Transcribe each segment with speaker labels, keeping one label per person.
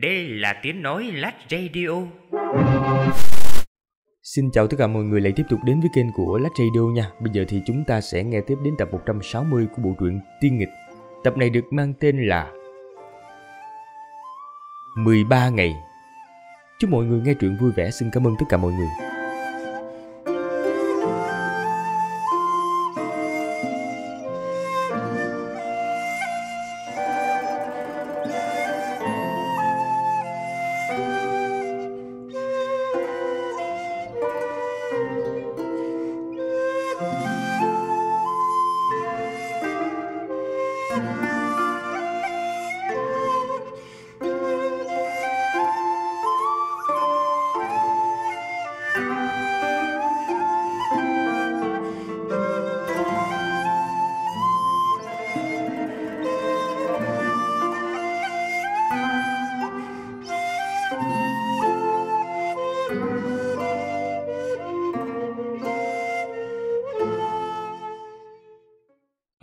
Speaker 1: Đây là tiếng nói lát radio. Xin chào tất cả mọi người lại tiếp tục đến với kênh của Lách Radio nha. Bây giờ thì chúng ta sẽ nghe tiếp đến tập 160 của bộ truyện Tiên Nghịch. Tập này được mang tên là 13 ngày. Chúc mọi người nghe truyện vui vẻ. Xin cảm ơn tất cả mọi người.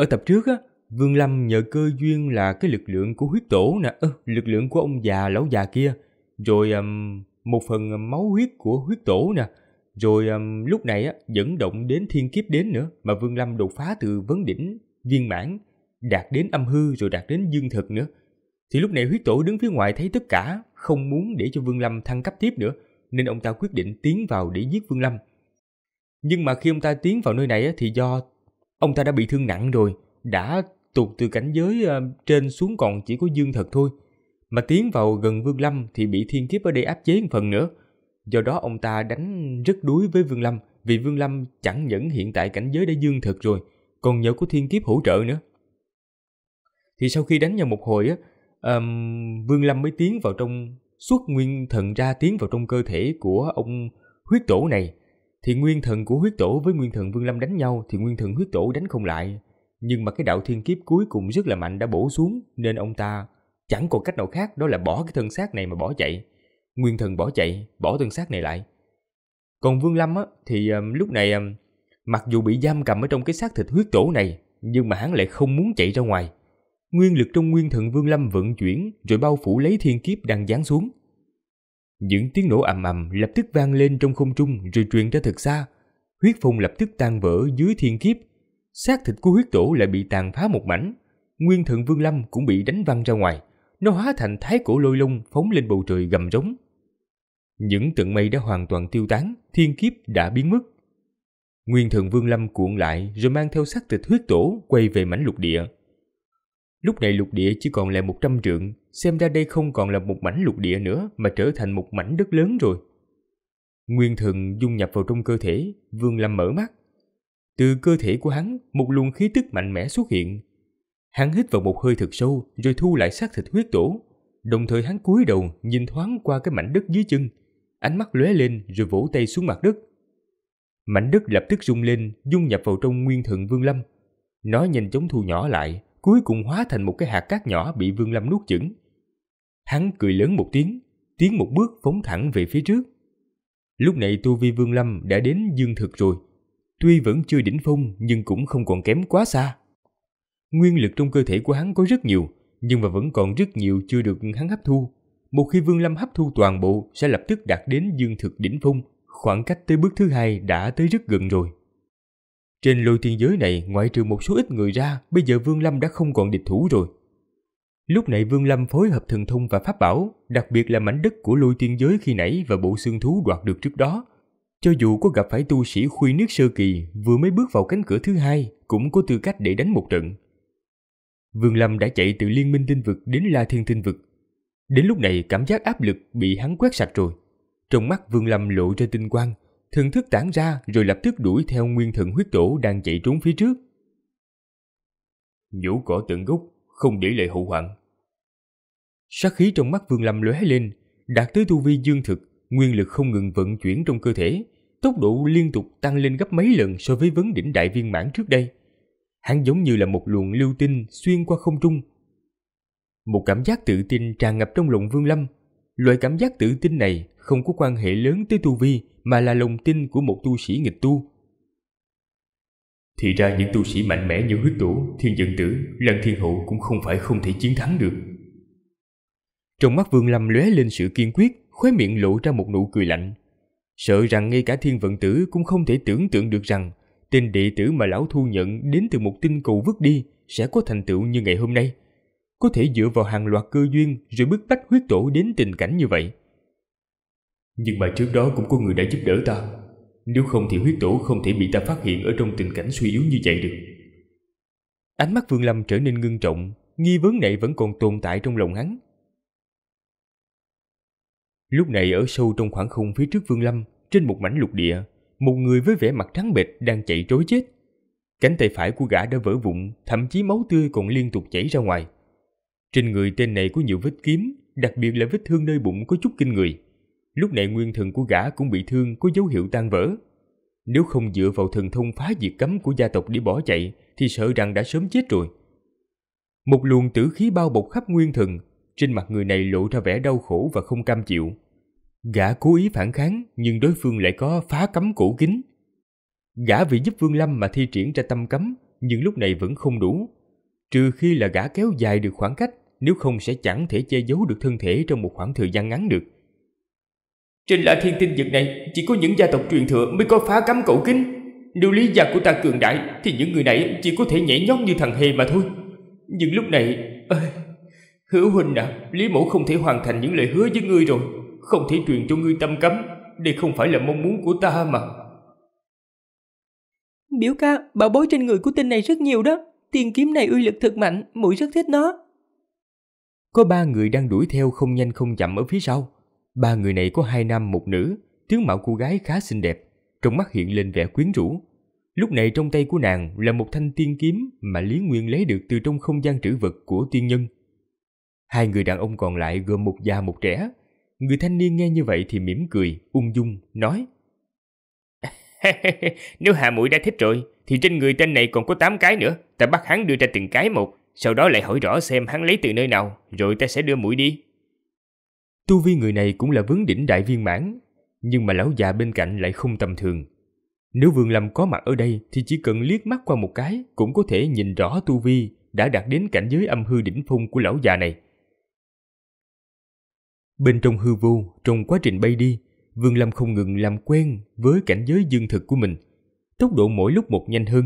Speaker 1: tập trước á, Vương Lâm nhờ cơ duyên là cái lực lượng của huyết tổ nè, ừ, lực lượng của ông già lão già kia, rồi um, một phần máu huyết của huyết tổ nè, rồi um, lúc này á, dẫn động đến thiên kiếp đến nữa mà Vương Lâm đột phá từ vấn đỉnh viên mãn đạt đến âm hư rồi đạt đến dương thực nữa. Thì lúc này huyết tổ đứng phía ngoài thấy tất cả, không muốn để cho Vương Lâm thăng cấp tiếp nữa, nên ông ta quyết định tiến vào để giết Vương Lâm. Nhưng mà khi ông ta tiến vào nơi này á, thì do Ông ta đã bị thương nặng rồi, đã tụt từ cảnh giới ờ, trên xuống còn chỉ có dương thật thôi. Mà tiến vào gần Vương Lâm thì bị thiên kiếp ở đây áp chế một phần nữa. Do đó ông ta đánh rất đuối với Vương Lâm vì Vương Lâm chẳng những hiện tại cảnh giới đã dương thực rồi, còn nhờ có thiên kiếp hỗ trợ nữa. Thì sau khi đánh nhau một hồi á, um, Vương Lâm mới tiến vào trong, suốt nguyên thần ra tiến vào trong cơ thể của ông huyết tổ này thì nguyên thần của huyết tổ với nguyên thần Vương Lâm đánh nhau thì nguyên thần huyết tổ đánh không lại. Nhưng mà cái đạo thiên kiếp cuối cùng rất là mạnh đã bổ xuống nên ông ta chẳng còn cách nào khác đó là bỏ cái thân xác này mà bỏ chạy. Nguyên thần bỏ chạy, bỏ thân xác này lại. Còn Vương Lâm á, thì um, lúc này um, mặc dù bị giam cầm ở trong cái xác thịt huyết tổ này nhưng mà hắn lại không muốn chạy ra ngoài. Nguyên lực trong nguyên thần Vương Lâm vận chuyển rồi bao phủ lấy thiên kiếp đang giáng xuống. Những tiếng nổ ầm ầm lập tức vang lên trong không trung rồi truyền ra thật xa. Huyết phong lập tức tan vỡ dưới thiên kiếp. xác thịt của huyết tổ lại bị tàn phá một mảnh. Nguyên thượng Vương Lâm cũng bị đánh văng ra ngoài. Nó hóa thành thái cổ lôi lung phóng lên bầu trời gầm rống. Những tận mây đã hoàn toàn tiêu tán, thiên kiếp đã biến mất. Nguyên thượng Vương Lâm cuộn lại rồi mang theo xác thịt huyết tổ quay về mảnh lục địa. Lúc này lục địa chỉ còn lại 100 trượng, xem ra đây không còn là một mảnh lục địa nữa mà trở thành một mảnh đất lớn rồi. Nguyên thần dung nhập vào trong cơ thể, Vương Lâm mở mắt. Từ cơ thể của hắn, một luồng khí tức mạnh mẽ xuất hiện. Hắn hít vào một hơi thật sâu rồi thu lại xác thịt huyết tổ. Đồng thời hắn cúi đầu nhìn thoáng qua cái mảnh đất dưới chân. Ánh mắt lóe lên rồi vỗ tay xuống mặt đất. Mảnh đất lập tức rung lên, dung nhập vào trong nguyên thần Vương Lâm. Nó nhanh chóng thu nhỏ lại, cuối cùng hóa thành một cái hạt cát nhỏ bị Vương Lâm nuốt chửng. Hắn cười lớn một tiếng, tiến một bước phóng thẳng về phía trước. Lúc này tu vi Vương Lâm đã đến dương thực rồi, tuy vẫn chưa đỉnh phong nhưng cũng không còn kém quá xa. Nguyên lực trong cơ thể của hắn có rất nhiều, nhưng mà vẫn còn rất nhiều chưa được hắn hấp thu. Một khi Vương Lâm hấp thu toàn bộ sẽ lập tức đạt đến dương thực đỉnh phong, khoảng cách tới bước thứ hai đã tới rất gần rồi. Trên lôi thiên giới này ngoại trừ một số ít người ra, bây giờ Vương Lâm đã không còn địch thủ rồi. Lúc này Vương Lâm phối hợp thần thông và pháp bảo, đặc biệt là mảnh đất của lôi thiên giới khi nãy và bộ xương thú đoạt được trước đó. Cho dù có gặp phải tu sĩ khuy nước sơ kỳ vừa mới bước vào cánh cửa thứ hai cũng có tư cách để đánh một trận. Vương Lâm đã chạy từ liên minh tinh vực đến La Thiên tinh vực. Đến lúc này cảm giác áp lực bị hắn quét sạch rồi. Trong mắt Vương Lâm lộ ra tinh quang, thần thức tản ra rồi lập tức đuổi theo nguyên thần huyết tổ đang chạy trốn phía trước. Nhũ cỏ tận gốc, không để lại hậu hoạn. Sát khí trong mắt Vương Lâm lóe lên, đạt tới tu vi dương thực, nguyên lực không ngừng vận chuyển trong cơ thể, tốc độ liên tục tăng lên gấp mấy lần so với vấn đỉnh đại viên mãn trước đây. Hắn giống như là một luồng lưu tinh xuyên qua không trung. Một cảm giác tự tin tràn ngập trong lòng Vương Lâm, Loại cảm giác tự tin này không có quan hệ lớn tới tu vi mà là lòng tin của một tu sĩ nghịch tu. Thì ra những tu sĩ mạnh mẽ như huyết tổ, thiên dẫn tử, lăng thiên hộ cũng không phải không thể chiến thắng được. Trong mắt Vương Lâm lóe lên sự kiên quyết, khóe miệng lộ ra một nụ cười lạnh. Sợ rằng ngay cả thiên vận tử cũng không thể tưởng tượng được rằng tên đệ tử mà lão thu nhận đến từ một tinh cầu vứt đi sẽ có thành tựu như ngày hôm nay có thể dựa vào hàng loạt cơ duyên rồi bức tách huyết tổ đến tình cảnh như vậy. Nhưng mà trước đó cũng có người đã giúp đỡ ta. Nếu không thì huyết tổ không thể bị ta phát hiện ở trong tình cảnh suy yếu như vậy được. Ánh mắt Vương Lâm trở nên ngưng trọng, nghi vấn này vẫn còn tồn tại trong lòng hắn. Lúc này ở sâu trong khoảng không phía trước Vương Lâm, trên một mảnh lục địa, một người với vẻ mặt trắng bệch đang chạy trối chết. Cánh tay phải của gã đã vỡ vụn, thậm chí máu tươi còn liên tục chảy ra ngoài. Trên người tên này có nhiều vết kiếm, đặc biệt là vết thương nơi bụng có chút kinh người. Lúc này nguyên thần của gã cũng bị thương có dấu hiệu tan vỡ. Nếu không dựa vào thần thông phá diệt cấm của gia tộc để bỏ chạy thì sợ rằng đã sớm chết rồi. Một luồng tử khí bao bọc khắp nguyên thần, trên mặt người này lộ ra vẻ đau khổ và không cam chịu. Gã cố ý phản kháng nhưng đối phương lại có phá cấm cổ kính. Gã vì giúp Vương Lâm mà thi triển ra tâm cấm nhưng lúc này vẫn không đủ, trừ khi là gã kéo dài được khoảng cách, nếu không sẽ chẳng thể che giấu được thân thể trong một khoảng thời gian ngắn được. Trên lã thiên tinh vực này, chỉ có những gia tộc truyền thừa mới có phá cấm cổ kính. Nếu lý gia của ta cường đại, thì những người này chỉ có thể nhảy nhót như thằng hề mà thôi. Nhưng lúc này... Ơi, hữu huynh à, lý mẫu không thể hoàn thành những lời hứa với ngươi rồi. Không thể truyền cho ngươi tâm cấm. Đây không phải là mong muốn của ta mà. Biểu ca, bảo bối trên người của tinh này rất nhiều đó. Tiên kiếm này uy lực thật mạnh, mũi rất thích nó. Có ba người đang đuổi theo không nhanh không chậm ở phía sau. Ba người này có hai nam một nữ, tướng mạo cô gái khá xinh đẹp, trong mắt hiện lên vẻ quyến rũ. Lúc này trong tay của nàng là một thanh tiên kiếm mà Lý Nguyên lấy được từ trong không gian trữ vật của tiên nhân. Hai người đàn ông còn lại gồm một già một trẻ. Người thanh niên nghe như vậy thì mỉm cười, ung dung, nói Nếu Hà Mũi đã thích rồi, thì trên người tên này còn có 8 cái nữa, ta bắt hắn đưa ra từng cái một, sau đó lại hỏi rõ xem hắn lấy từ nơi nào, rồi ta sẽ đưa mũi đi. Tu vi người này cũng là vấn đỉnh đại viên mãn, nhưng mà lão già bên cạnh lại không tầm thường. Nếu Vương Lâm có mặt ở đây thì chỉ cần liếc mắt qua một cái cũng có thể nhìn rõ tu vi đã đạt đến cảnh giới âm hư đỉnh phong của lão già này. Bên trong hư vô, trong quá trình bay đi, Vương Lâm không ngừng làm quen với cảnh giới dương thực của mình – tốc độ mỗi lúc một nhanh hơn.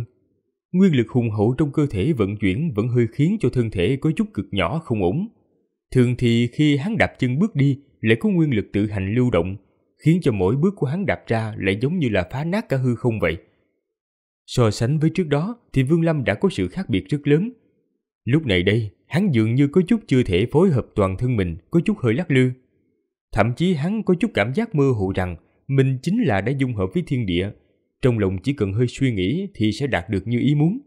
Speaker 1: Nguyên lực hùng hậu trong cơ thể vận chuyển vẫn hơi khiến cho thân thể có chút cực nhỏ không ổn. Thường thì khi hắn đạp chân bước đi lại có nguyên lực tự hành lưu động, khiến cho mỗi bước của hắn đạp ra lại giống như là phá nát cả hư không vậy. So sánh với trước đó thì Vương Lâm đã có sự khác biệt rất lớn. Lúc này đây, hắn dường như có chút chưa thể phối hợp toàn thân mình, có chút hơi lắc lư. Thậm chí hắn có chút cảm giác mơ hồ rằng mình chính là đã dung hợp với thiên địa, trong lòng chỉ cần hơi suy nghĩ thì sẽ đạt được như ý muốn.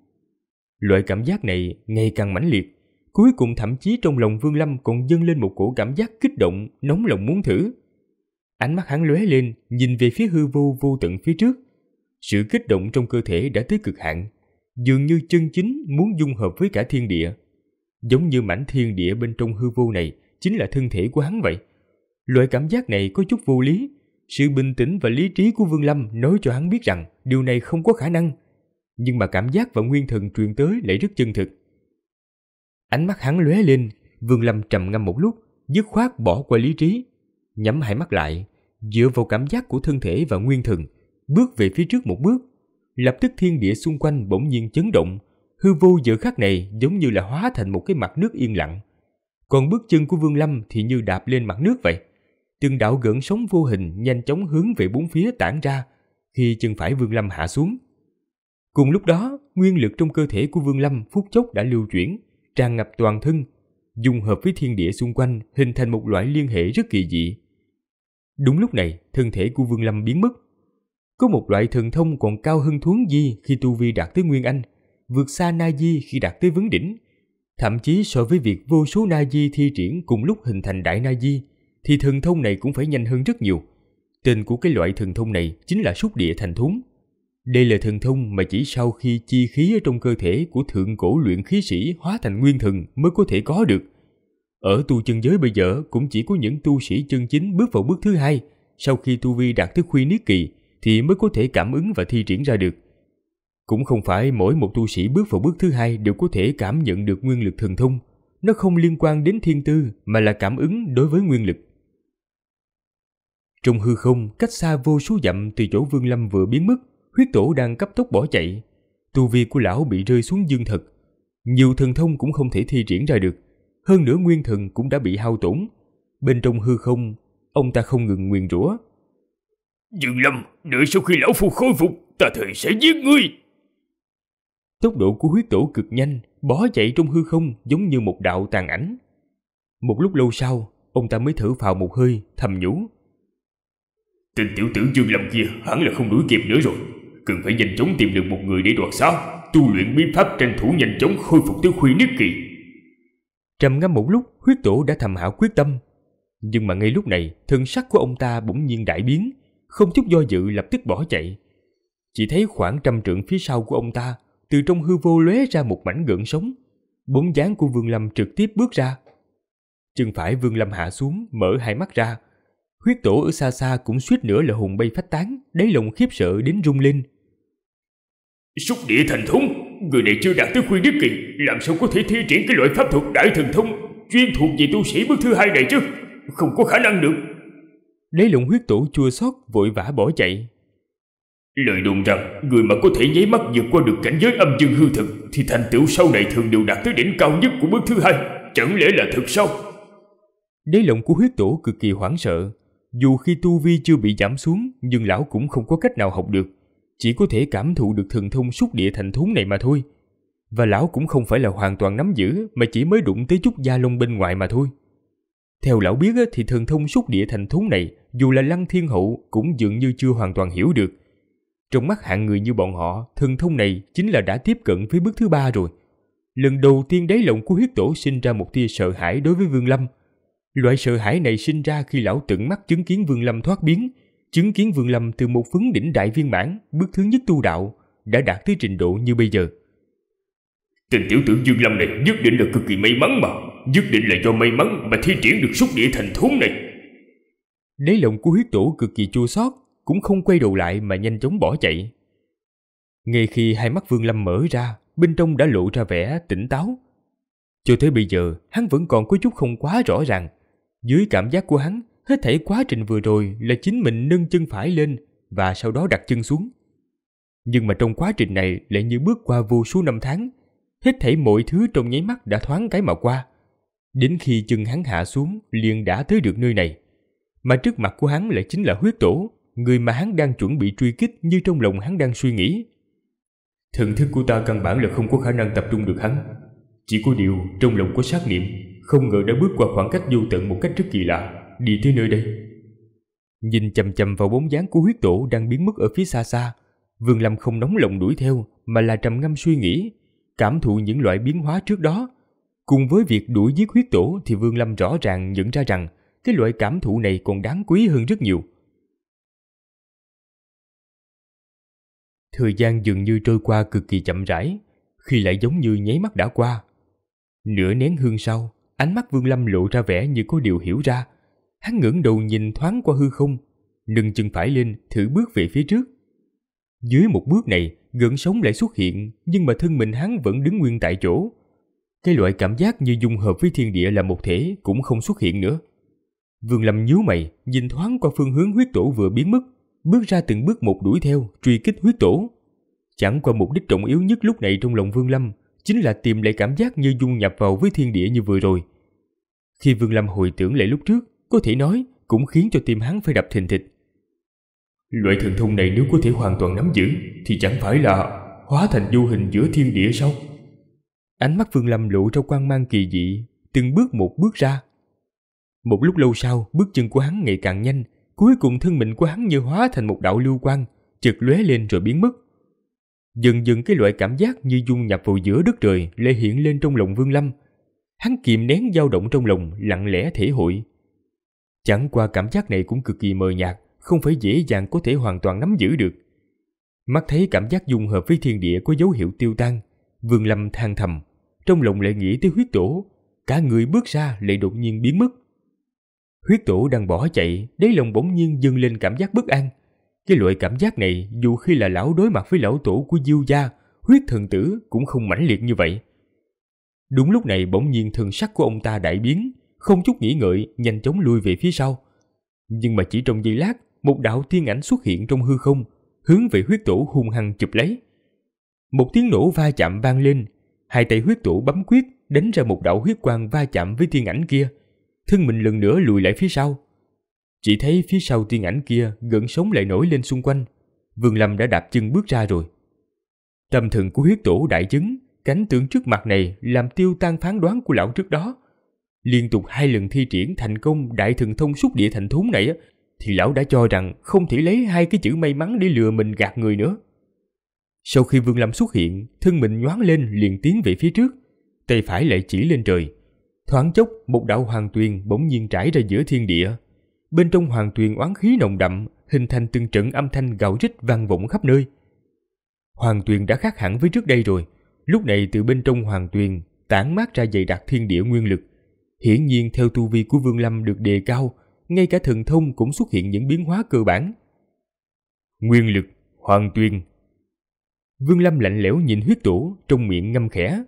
Speaker 1: Loại cảm giác này ngày càng mãnh liệt, cuối cùng thậm chí trong lòng Vương Lâm còn dâng lên một cổ cảm giác kích động, nóng lòng muốn thử. Ánh mắt hắn lóe lên, nhìn về phía hư vô vô tận phía trước. Sự kích động trong cơ thể đã tới cực hạn, dường như chân chính muốn dung hợp với cả thiên địa. Giống như mảnh thiên địa bên trong hư vô này chính là thân thể của hắn vậy. Loại cảm giác này có chút vô lý, sự bình tĩnh và lý trí của Vương Lâm nói cho hắn biết rằng điều này không có khả năng, nhưng mà cảm giác và nguyên thần truyền tới lại rất chân thực. Ánh mắt hắn lóe lên, Vương Lâm trầm ngâm một lúc, dứt khoát bỏ qua lý trí, nhắm hai mắt lại, dựa vào cảm giác của thân thể và nguyên thần, bước về phía trước một bước. Lập tức thiên địa xung quanh bỗng nhiên chấn động, hư vô giữa khắc này giống như là hóa thành một cái mặt nước yên lặng. Còn bước chân của Vương Lâm thì như đạp lên mặt nước vậy. Từng đạo gợn sóng vô hình nhanh chóng hướng về bốn phía tản ra khi chân phải Vương Lâm hạ xuống. Cùng lúc đó, nguyên lực trong cơ thể của Vương Lâm phút chốc đã lưu chuyển, tràn ngập toàn thân, dung hợp với thiên địa xung quanh hình thành một loại liên hệ rất kỳ dị. Đúng lúc này, thân thể của Vương Lâm biến mất. Có một loại thần thông còn cao hơn thuấn di khi tu vi đạt tới Nguyên Anh, vượt xa Na Di khi đạt tới vấn đỉnh. Thậm chí so với việc vô số Na Di thi triển cùng lúc hình thành Đại Na Di, thì thần thông này cũng phải nhanh hơn rất nhiều. Tên của cái loại thần thông này chính là xúc địa thành thốn. Đây là thần thông mà chỉ sau khi chi khí ở trong cơ thể của thượng cổ luyện khí sĩ hóa thành nguyên thần mới có thể có được. Ở tu chân giới bây giờ cũng chỉ có những tu sĩ chân chính bước vào bước thứ hai, sau khi tu vi đạt tới khuy niết kỳ thì mới có thể cảm ứng và thi triển ra được. Cũng không phải mỗi một tu sĩ bước vào bước thứ hai đều có thể cảm nhận được nguyên lực thần thông. Nó không liên quan đến thiên tư mà là cảm ứng đối với nguyên lực. Trong hư không, cách xa vô số dặm từ chỗ Vương Lâm vừa biến mất, huyết tổ đang cấp tốc bỏ chạy. Tu vi của lão bị rơi xuống dương thật. Nhiều thần thông cũng không thể thi triển ra được. Hơn nữa nguyên thần cũng đã bị hao tổn. Bên trong hư không, ông ta không ngừng nguyền rủa.
Speaker 2: Dương Lâm, đợi sau khi lão phu khôi phục, ta thề sẽ giết ngươi.
Speaker 1: Tốc độ của huyết tổ cực nhanh, bó chạy trong hư không giống như một đạo tàn ảnh. Một lúc lâu sau, ông ta mới thở phào một hơi, thầm nhủ.
Speaker 2: Tên tiểu tử Dương Lâm kia hẳn là không đuổi kịp nữa rồi Cần phải nhanh chóng tìm được một người để đoạt xá
Speaker 1: Tu luyện bí pháp tranh thủ nhanh chóng khôi phục tới khuy niết kỳ Trầm ngâm một lúc huyết tổ đã thầm hảo quyết tâm Nhưng mà ngay lúc này thân sắc của ông ta bỗng nhiên đại biến Không chút do dự lập tức bỏ chạy Chỉ thấy khoảng trăm trượng phía sau của ông ta Từ trong hư vô lóe ra một mảnh gợn sống Bóng dáng của Vương Lâm trực tiếp bước ra chừng phải Vương Lâm hạ xuống mở hai mắt ra huyết tổ ở xa xa cũng suýt nữa là hùng bay phách tán, đáy lòng khiếp sợ đến rung lên. Xúc địa thành
Speaker 2: thông, người này chưa đạt tới khuyên đức kỳ, làm sao có thể thi triển cái loại pháp thuật đại thần thông chuyên thuộc về tu sĩ bước thứ hai này chứ? Không có khả năng được.
Speaker 1: Đáy lòng huyết tổ chua xót
Speaker 2: vội vã bỏ chạy. Lời đồn rằng người mà có thể nháy mắt vượt qua được cảnh giới âm dương hư thực thì thành tựu sau này thường đều đạt tới đỉnh cao nhất của bước thứ hai, chẳng lẽ là thật sao?
Speaker 1: Đáy lòng của huyết tổ cực kỳ hoảng sợ, dù khi tu vi chưa bị giảm xuống, nhưng lão cũng không có cách nào học được. Chỉ có thể cảm thụ được thần thông xúc địa thành thốn này mà thôi. Và lão cũng không phải là hoàn toàn nắm giữ mà chỉ mới đụng tới chút da lông bên ngoài mà thôi. Theo lão biết thì thần thông xúc địa thành thốn này dù là lăng thiên hậu cũng dường như chưa hoàn toàn hiểu được. Trong mắt hạng người như bọn họ, thần thông này chính là đã tiếp cận với bước thứ ba rồi. Lần đầu tiên đáy lòng của huyết tổ sinh ra một tia sợ hãi đối với Vương Lâm, Loại sợ hãi này sinh ra khi lão tận mắt chứng kiến Vương Lâm thoát biến, chứng kiến Vương Lâm từ một phấn đỉnh đại viên mãn, bước thứ nhất tu đạo, đã đạt tới trình độ như bây giờ. Tình tiểu tử Dương Lâm này nhất định là cực kỳ may mắn mà, nhất định là do
Speaker 2: may mắn mà thi triển được xúc địa thành thốn này.
Speaker 1: Đáy lòng của huyết tổ cực kỳ chua xót, cũng không quay đầu lại mà nhanh chóng bỏ chạy. Ngay khi hai mắt Vương Lâm mở ra, bên trong đã lộ ra vẻ tỉnh táo. Cho tới bây giờ, hắn vẫn còn có chút không quá rõ ràng, dưới cảm giác của hắn, hết thảy quá trình vừa rồi là chính mình nâng chân phải lên và sau đó đặt chân xuống. Nhưng mà trong quá trình này lại như bước qua vô số năm tháng, hết thảy mọi thứ trong nháy mắt đã thoáng cái mà qua. Đến khi chân hắn hạ xuống liền đã tới được nơi này. Mà trước mặt của hắn lại chính là huyết tổ, người mà hắn đang chuẩn bị truy kích như trong lòng hắn đang suy nghĩ. Thần thức của ta căn bản là không có khả năng tập trung được hắn. Chỉ có điều trong lòng có sát niệm không ngờ đã bước qua khoảng cách vô tận một cách rất kỳ lạ Đi tới nơi đây Nhìn chầm chầm vào bóng dáng của huyết tổ đang biến mất ở phía xa xa Vương Lâm không nóng lòng đuổi theo Mà là trầm ngâm suy nghĩ Cảm thụ những loại biến hóa trước đó Cùng với việc đuổi giết huyết tổ Thì Vương Lâm rõ ràng nhận ra rằng Cái loại cảm thụ này còn đáng quý hơn rất nhiều Thời gian dường như trôi qua cực kỳ chậm rãi Khi lại giống như nháy mắt đã qua Nửa nén hương sau Ánh mắt Vương Lâm lộ ra vẻ như có điều hiểu ra. Hắn ngẩng đầu nhìn thoáng qua hư không, nâng chân phải lên thử bước về phía trước. Dưới một bước này, gợn sóng lại xuất hiện, nhưng mà thân mình hắn vẫn đứng nguyên tại chỗ. Cái loại cảm giác như dung hợp với thiên địa là một thể cũng không xuất hiện nữa. Vương Lâm nhíu mày, nhìn thoáng qua phương hướng huyết tổ vừa biến mất, bước ra từng bước một đuổi theo, truy kích huyết tổ. Chẳng qua mục đích trọng yếu nhất lúc này trong lòng Vương Lâm chính là tìm lại cảm giác như dung nhập vào với thiên địa như vừa rồi. Khi Vương Lâm hồi tưởng lại lúc trước, có thể nói cũng khiến cho tim hắn phải đập thình thịch. Loại thần thông này nếu có thể hoàn toàn nắm giữ thì chẳng phải là hóa thành du hình giữa thiên địa sao? Ánh mắt Vương Lâm lộ ra quang mang kỳ dị, từng bước một bước ra. Một lúc lâu sau, bước chân của hắn ngày càng nhanh, cuối cùng thân mình của hắn như hóa thành một đạo lưu quang, chợt lóe lên rồi biến mất. Dần dần cái loại cảm giác như dung nhập vào giữa đất trời lại hiện lên trong lòng Vương Lâm. Hắn kìm nén dao động trong lòng, lặng lẽ thể hội. Chẳng qua cảm giác này cũng cực kỳ mờ nhạt, không phải dễ dàng có thể hoàn toàn nắm giữ được. Mắt thấy cảm giác dung hợp với thiên địa có dấu hiệu tiêu tan, Vương Lâm than thầm, trong lòng lại nghĩ tới huyết tổ, cả người bước ra lại đột nhiên biến mất. Huyết tổ đang bỏ chạy, đáy lòng bỗng nhiên dâng lên cảm giác bất an, cái loại cảm giác này dù khi là lão đối mặt với lão tổ của Diêu gia, huyết thần tử cũng không mãnh liệt như vậy. Đúng lúc này bỗng nhiên thần sắc của ông ta đại biến, không chút nghĩ ngợi nhanh chóng lui về phía sau. Nhưng mà chỉ trong giây lát, một đạo thiên ảnh xuất hiện trong hư không, hướng về huyết tổ hung hăng chụp lấy. Một tiếng nổ va chạm vang lên, hai tay huyết tổ bấm quyết đánh ra một đạo huyết quang va chạm với thiên ảnh kia. Thân mình lần nữa lùi lại phía sau, chỉ thấy phía sau tiên ảnh kia gần sống lại nổi lên xung quanh. Vương Lâm đã đạp chân bước ra rồi. Tâm thần của huyết tổ đại chứng, cánh tượng trước mặt này làm tiêu tan phán đoán của lão trước đó. Liên tục hai lần thi triển thành công đại thần thông xúc địa thành thốn này thì lão đã cho rằng không thể lấy hai cái chữ may mắn để lừa mình gạt người nữa. Sau khi Vương Lâm xuất hiện, thân mình nhoáng lên liền tiến về phía trước, tay phải lại chỉ lên trời. Thoáng chốc, một đạo hoàng tuyền bỗng nhiên trải ra giữa thiên địa, Bên trong hoàng thuyền oán khí nồng đậm, hình thành từng trận âm thanh gạo rít vang vọng khắp nơi. Hoàng tuyền đã khác hẳn với trước đây rồi. Lúc này từ bên trong hoàng tuyền tản mát ra dày đặc thiên địa nguyên lực. Hiển nhiên theo tu vi của Vương Lâm được đề cao, ngay cả thần thông cũng xuất hiện những biến hóa cơ bản. Nguyên lực, hoàng tuyền. Vương Lâm lạnh lẽo nhìn huyết tổ, trong miệng ngâm khẽ.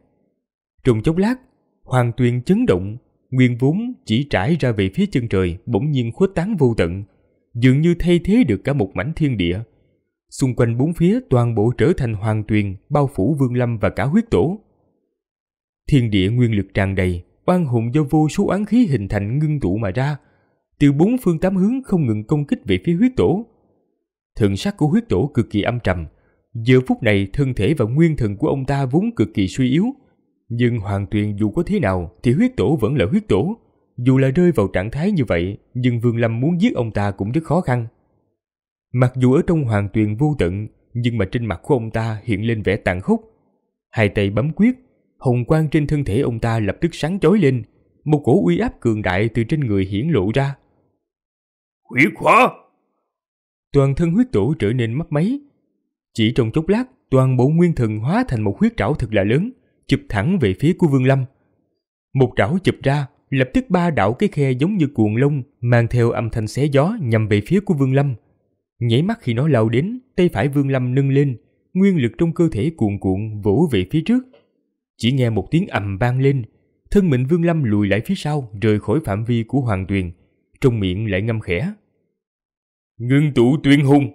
Speaker 1: trùng chốc lát, hoàng tuyền chấn động, nguyên vốn chỉ trải ra về phía chân trời bỗng nhiên khuếch tán vô tận, dường như thay thế được cả một mảnh thiên địa. Xung quanh bốn phía toàn bộ trở thành hoàng tuyền bao phủ Vương Lâm và cả huyết tổ. Thiên địa nguyên lực tràn đầy, oan hồn do vô số oán khí hình thành ngưng tụ mà ra, từ bốn phương tám hướng không ngừng công kích về phía huyết tổ. Thần sắc của huyết tổ cực kỳ âm trầm, giờ phút này thân thể và nguyên thần của ông ta vốn cực kỳ suy yếu, nhưng Hoàng Tuyền dù có thế nào thì huyết tổ vẫn là huyết tổ. Dù là rơi vào trạng thái như vậy, nhưng Vương Lâm muốn giết ông ta cũng rất khó khăn. Mặc dù ở trong Hoàng Tuyền vô tận, nhưng mà trên mặt của ông ta hiện lên vẻ tàn khốc. Hai tay bấm quyết, hồng quang trên thân thể ông ta lập tức sáng chói lên, một cổ uy áp cường đại từ trên người hiển lộ ra. Huyết khóa Toàn thân huyết tổ trở nên mấp máy. Chỉ trong chốc lát, toàn bộ nguyên thần hóa thành một huyết trảo thật là lớn, chụp thẳng về phía của Vương Lâm. Một trảo chụp ra, lập tức ba đảo cái khe giống như cuồng lông mang theo âm thanh xé gió nhằm về phía của Vương Lâm. Nhảy mắt khi nó lao đến, tay phải Vương Lâm nâng lên, nguyên lực trong cơ thể cuộn cuộn vỗ về phía trước. Chỉ nghe một tiếng ầm vang lên, thân mình Vương Lâm lùi lại phía sau rời khỏi phạm vi của Hoàng Tuyền, trong miệng lại ngâm khẽ. Ngưng tụ tuyên hùng!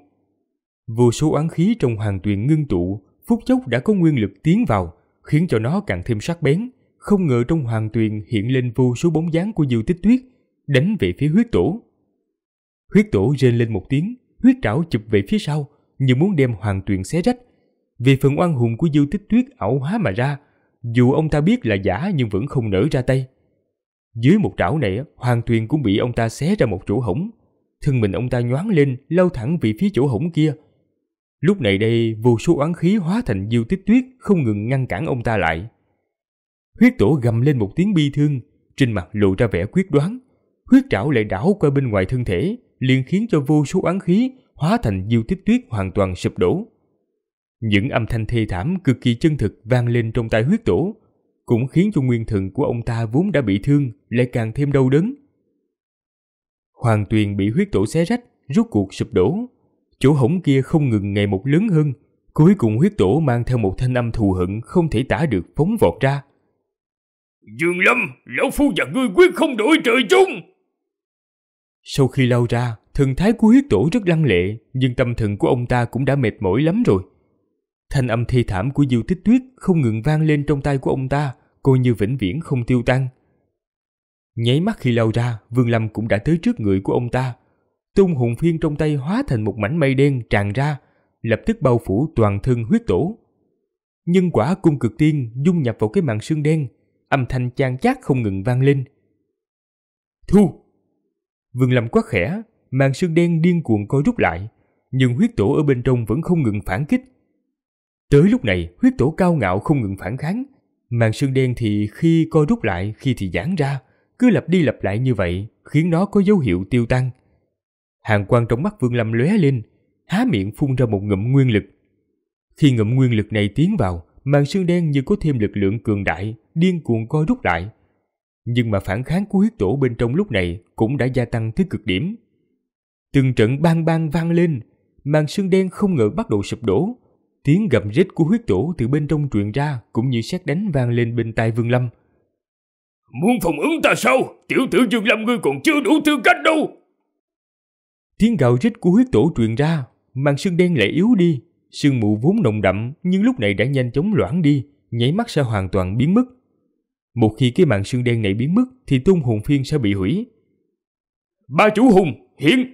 Speaker 1: Vô số oán khí trong Hoàng Tuyền ngưng tụ, phút chốc đã có nguyên lực tiến vào, khiến cho nó càng thêm sắc bén. Không ngờ trong hoàng tuyền hiện lên vô số bóng dáng của diều tích tuyết, đánh về phía huyết tổ. Huyết tổ rên lên một tiếng, huyết trảo chụp về phía sau, như muốn đem hoàng tuyền xé rách. Vì phần oan hùng của diêu tích tuyết ảo hóa mà ra, dù ông ta biết là giả nhưng vẫn không nở ra tay. Dưới một trảo này, hoàng tuyền cũng bị ông ta xé ra một chỗ hổng. Thân mình ông ta nhoáng lên, lao thẳng về phía chỗ hổng kia, Lúc này đây, vô số oán khí hóa thành diêu tích tuyết không ngừng ngăn cản ông ta lại. Huyết tổ gầm lên một tiếng bi thương, trên mặt lộ ra vẻ quyết đoán. Huyết trảo lại đảo qua bên ngoài thân thể, liền khiến cho vô số oán khí hóa thành diêu tích tuyết hoàn toàn sụp đổ. Những âm thanh thê thảm cực kỳ chân thực vang lên trong tai huyết tổ, cũng khiến cho nguyên thần của ông ta vốn đã bị thương lại càng thêm đau đớn. Hoàng tuyền bị huyết tổ xé rách, rút cuộc sụp đổ, Chỗ hổng kia không ngừng ngày một lớn hơn, cuối cùng huyết tổ mang theo một thanh âm thù hận không thể tả được phóng vọt ra.
Speaker 2: Dương Lâm, lão phu và ngươi quyết không đổi trời chung.
Speaker 1: Sau khi lao ra, thần thái của huyết tổ rất lăng lệ, nhưng tâm thần của ông ta cũng đã mệt mỏi lắm rồi. Thanh âm thê thảm của Diêu Tích Tuyết không ngừng vang lên trong tay của ông ta, coi như vĩnh viễn không tiêu tan. Nháy mắt khi lao ra, Vương Lâm cũng đã tới trước người của ông ta, tung hùng phiên trong tay hóa thành một mảnh mây đen tràn ra, lập tức bao phủ toàn thân huyết tổ. nhưng quả cung cực tiên dung nhập vào cái màn sương đen, âm thanh chan chát không ngừng vang lên. Thu! Vương Lâm quát khẽ, màn sương đen điên cuồng co rút lại, nhưng huyết tổ ở bên trong vẫn không ngừng phản kích. Tới lúc này, huyết tổ cao ngạo không ngừng phản kháng, màn sương đen thì khi co rút lại, khi thì giãn ra, cứ lặp đi lặp lại như vậy, khiến nó có dấu hiệu tiêu tăng Hàng quang trong mắt Vương Lâm lóe lên, há miệng phun ra một ngụm nguyên lực. Khi ngụm nguyên lực này tiến vào, màn sương đen như có thêm lực lượng cường đại, điên cuồng co rút lại. Nhưng mà phản kháng của huyết tổ bên trong lúc này cũng đã gia tăng tới cực điểm. Từng trận bang bang vang lên, màn sương đen không ngờ bắt đầu sụp đổ. Tiếng gầm rít của huyết tổ từ bên trong truyền ra cũng như sét đánh vang lên bên tai Vương Lâm. Muốn phòng ứng ta sao? Tiểu tử Dương Lâm ngươi còn chưa đủ tư cách đâu! Tiếng gào rít của huyết tổ truyền ra, màn sương đen lại yếu đi, sương mù vốn nồng đậm nhưng lúc này đã nhanh chóng loãng đi, nháy mắt sẽ hoàn toàn biến mất. Một khi cái màn sương đen này biến mất thì tung hồn phiên sẽ bị hủy. Ba chủ hùng, hiện!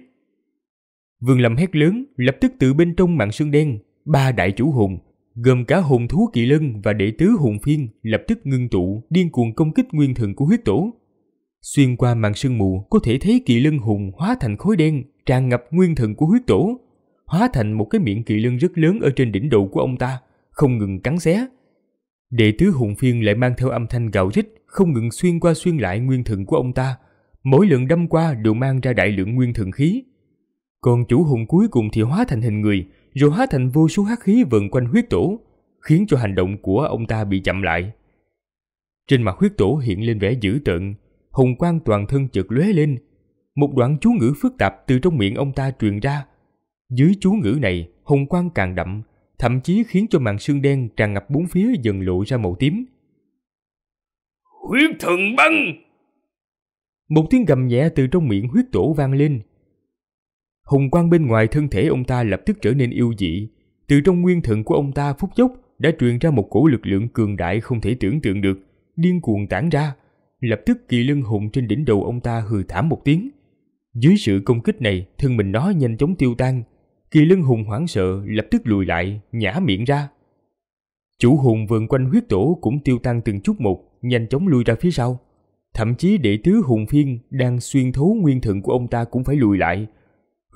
Speaker 1: Vương Lâm hét lớn, lập tức từ bên trong màn sương đen, ba đại chủ hùng, gồm cả hồn thú kỳ lân và đệ tứ hùng phiên lập tức ngưng tụ, điên cuồng công kích nguyên thần của huyết tổ. Xuyên qua màn sương mù có thể thấy kỳ lân hùng hóa thành khối đen tràn ngập nguyên thần của huyết tổ. Hóa thành một cái miệng kỳ lân rất lớn ở trên đỉnh đầu của ông ta, không ngừng cắn xé. Đệ tứ hùng phiên lại mang theo âm thanh gào rít, không ngừng xuyên qua xuyên lại nguyên thần của ông ta. Mỗi lần đâm qua đều mang ra đại lượng nguyên thần khí. Còn chủ hùng cuối cùng thì hóa thành hình người, rồi hóa thành vô số hắc khí vần quanh huyết tổ, khiến cho hành động của ông ta bị chậm lại. Trên mặt huyết tổ hiện lên vẻ dữ tợn, hồng quang toàn thân chợt lóe lên. Một đoạn chú ngữ phức tạp từ trong miệng ông ta truyền ra. Dưới chú ngữ này, hồng quang càng đậm, thậm chí khiến cho màn sương đen tràn ngập bốn phía dần lộ ra màu tím.
Speaker 2: Huyết thần băng!
Speaker 1: Một tiếng gầm nhẹ từ trong miệng huyết tổ vang lên. Hồng quang bên ngoài thân thể ông ta lập tức trở nên yêu dị. Từ trong nguyên thần của ông ta phút chốc đã truyền ra một cổ lực lượng cường đại không thể tưởng tượng được, điên cuồng tản ra, lập tức kỳ lân hùng trên đỉnh đầu ông ta hừ thảm một tiếng. Dưới sự công kích này, thân mình nó nhanh chóng tiêu tan. Kỳ lân hùng hoảng sợ lập tức lùi lại, nhả miệng ra. Chủ hùng vườn quanh huyết tổ cũng tiêu tan từng chút một, nhanh chóng lui ra phía sau. Thậm chí đệ tứ hùng phiên đang xuyên thấu nguyên thận của ông ta cũng phải lùi lại.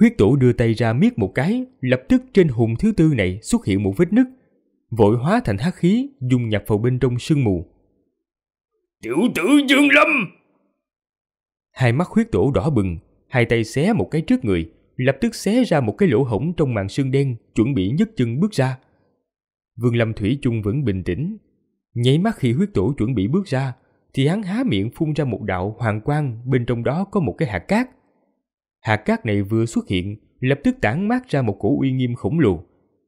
Speaker 1: Huyết tổ đưa tay ra miết một cái, lập tức trên hùng thứ tư này xuất hiện một vết nứt, vội hóa thành hắc khí, dung nhập vào bên trong sương mù. Tiểu tử Dương Lâm! Hai mắt huyết tổ đỏ bừng, hai tay xé một cái trước người, lập tức xé ra một cái lỗ hổng trong màn sương đen, chuẩn bị nhấc chân bước ra. Vương Lâm Thủy chung vẫn bình tĩnh. Nháy mắt khi huyết tổ chuẩn bị bước ra, thì hắn há miệng phun ra một đạo hoàng quang, bên trong đó có một cái hạt cát. Hạt cát này vừa xuất hiện, lập tức tản mát ra một cổ uy nghiêm khổng lồ.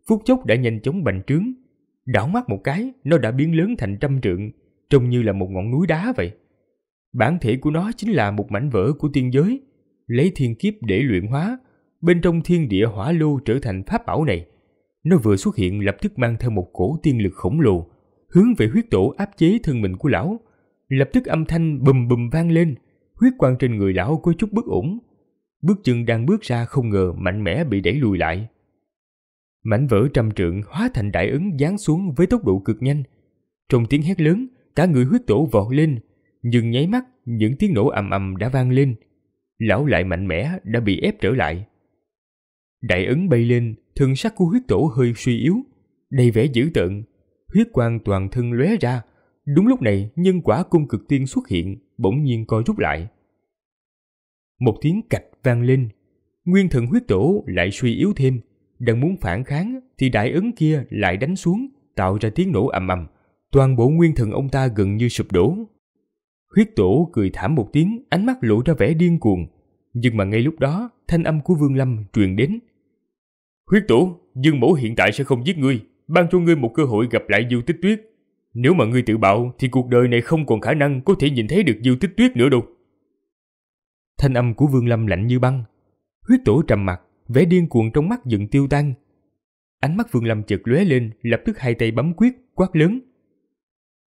Speaker 1: Phút chốc đã nhanh chóng bành trướng. Đảo mắt một cái, nó đã biến lớn thành trăm trượng, trông như là một ngọn núi đá vậy. Bản thể của nó chính là một mảnh vỡ của tiên giới, lấy thiên kiếp để luyện hóa, bên trong thiên địa hỏa lô trở thành pháp bảo này. Nó vừa xuất hiện lập tức mang theo một cổ tiên lực khổng lồ, hướng về huyết tổ áp chế thân mình của lão. Lập tức âm thanh bùm bùm vang lên, huyết quang trên người lão có chút bất ổn. Bước chân đang bước ra không ngờ mạnh mẽ bị đẩy lùi lại. Mảnh vỡ trăm trượng hóa thành đại ứng giáng xuống với tốc độ cực nhanh. Trong tiếng hét lớn, cả người huyết tổ vọt lên, nhưng nháy mắt những tiếng nổ ầm ầm đã vang lên. Lão lại mạnh mẽ đã bị ép trở lại. Đại ấn bay lên, thân sắc của huyết tổ hơi suy yếu, đầy vẻ dữ tợn. Huyết quang toàn thân lóe ra. Đúng lúc này, nhân quả cung cực tiên xuất hiện, bỗng nhiên co rút lại. Một tiếng cạch vang lên, nguyên thần huyết tổ lại suy yếu thêm. Đang muốn phản kháng thì đại ấn kia lại đánh xuống, tạo ra tiếng nổ ầm ầm toàn bộ nguyên thần ông ta gần như sụp đổ. Huyết tổ cười thảm một tiếng, ánh mắt lộ ra vẻ điên cuồng. Nhưng mà ngay lúc đó, thanh âm của Vương Lâm truyền đến. Huyết tổ, Dương Mẫu hiện tại sẽ không giết ngươi, ban cho ngươi một cơ hội gặp lại Diêu Tích Tuyết. Nếu mà ngươi tự bạo thì cuộc đời này không còn khả năng có thể nhìn thấy được Diêu Tích Tuyết nữa đâu. Thanh âm của Vương Lâm lạnh như băng. Huyết tổ trầm mặt, vẻ điên cuồng trong mắt dần tiêu tan. Ánh mắt Vương Lâm chợt lóe lên, lập tức hai tay bấm quyết, quát lớn.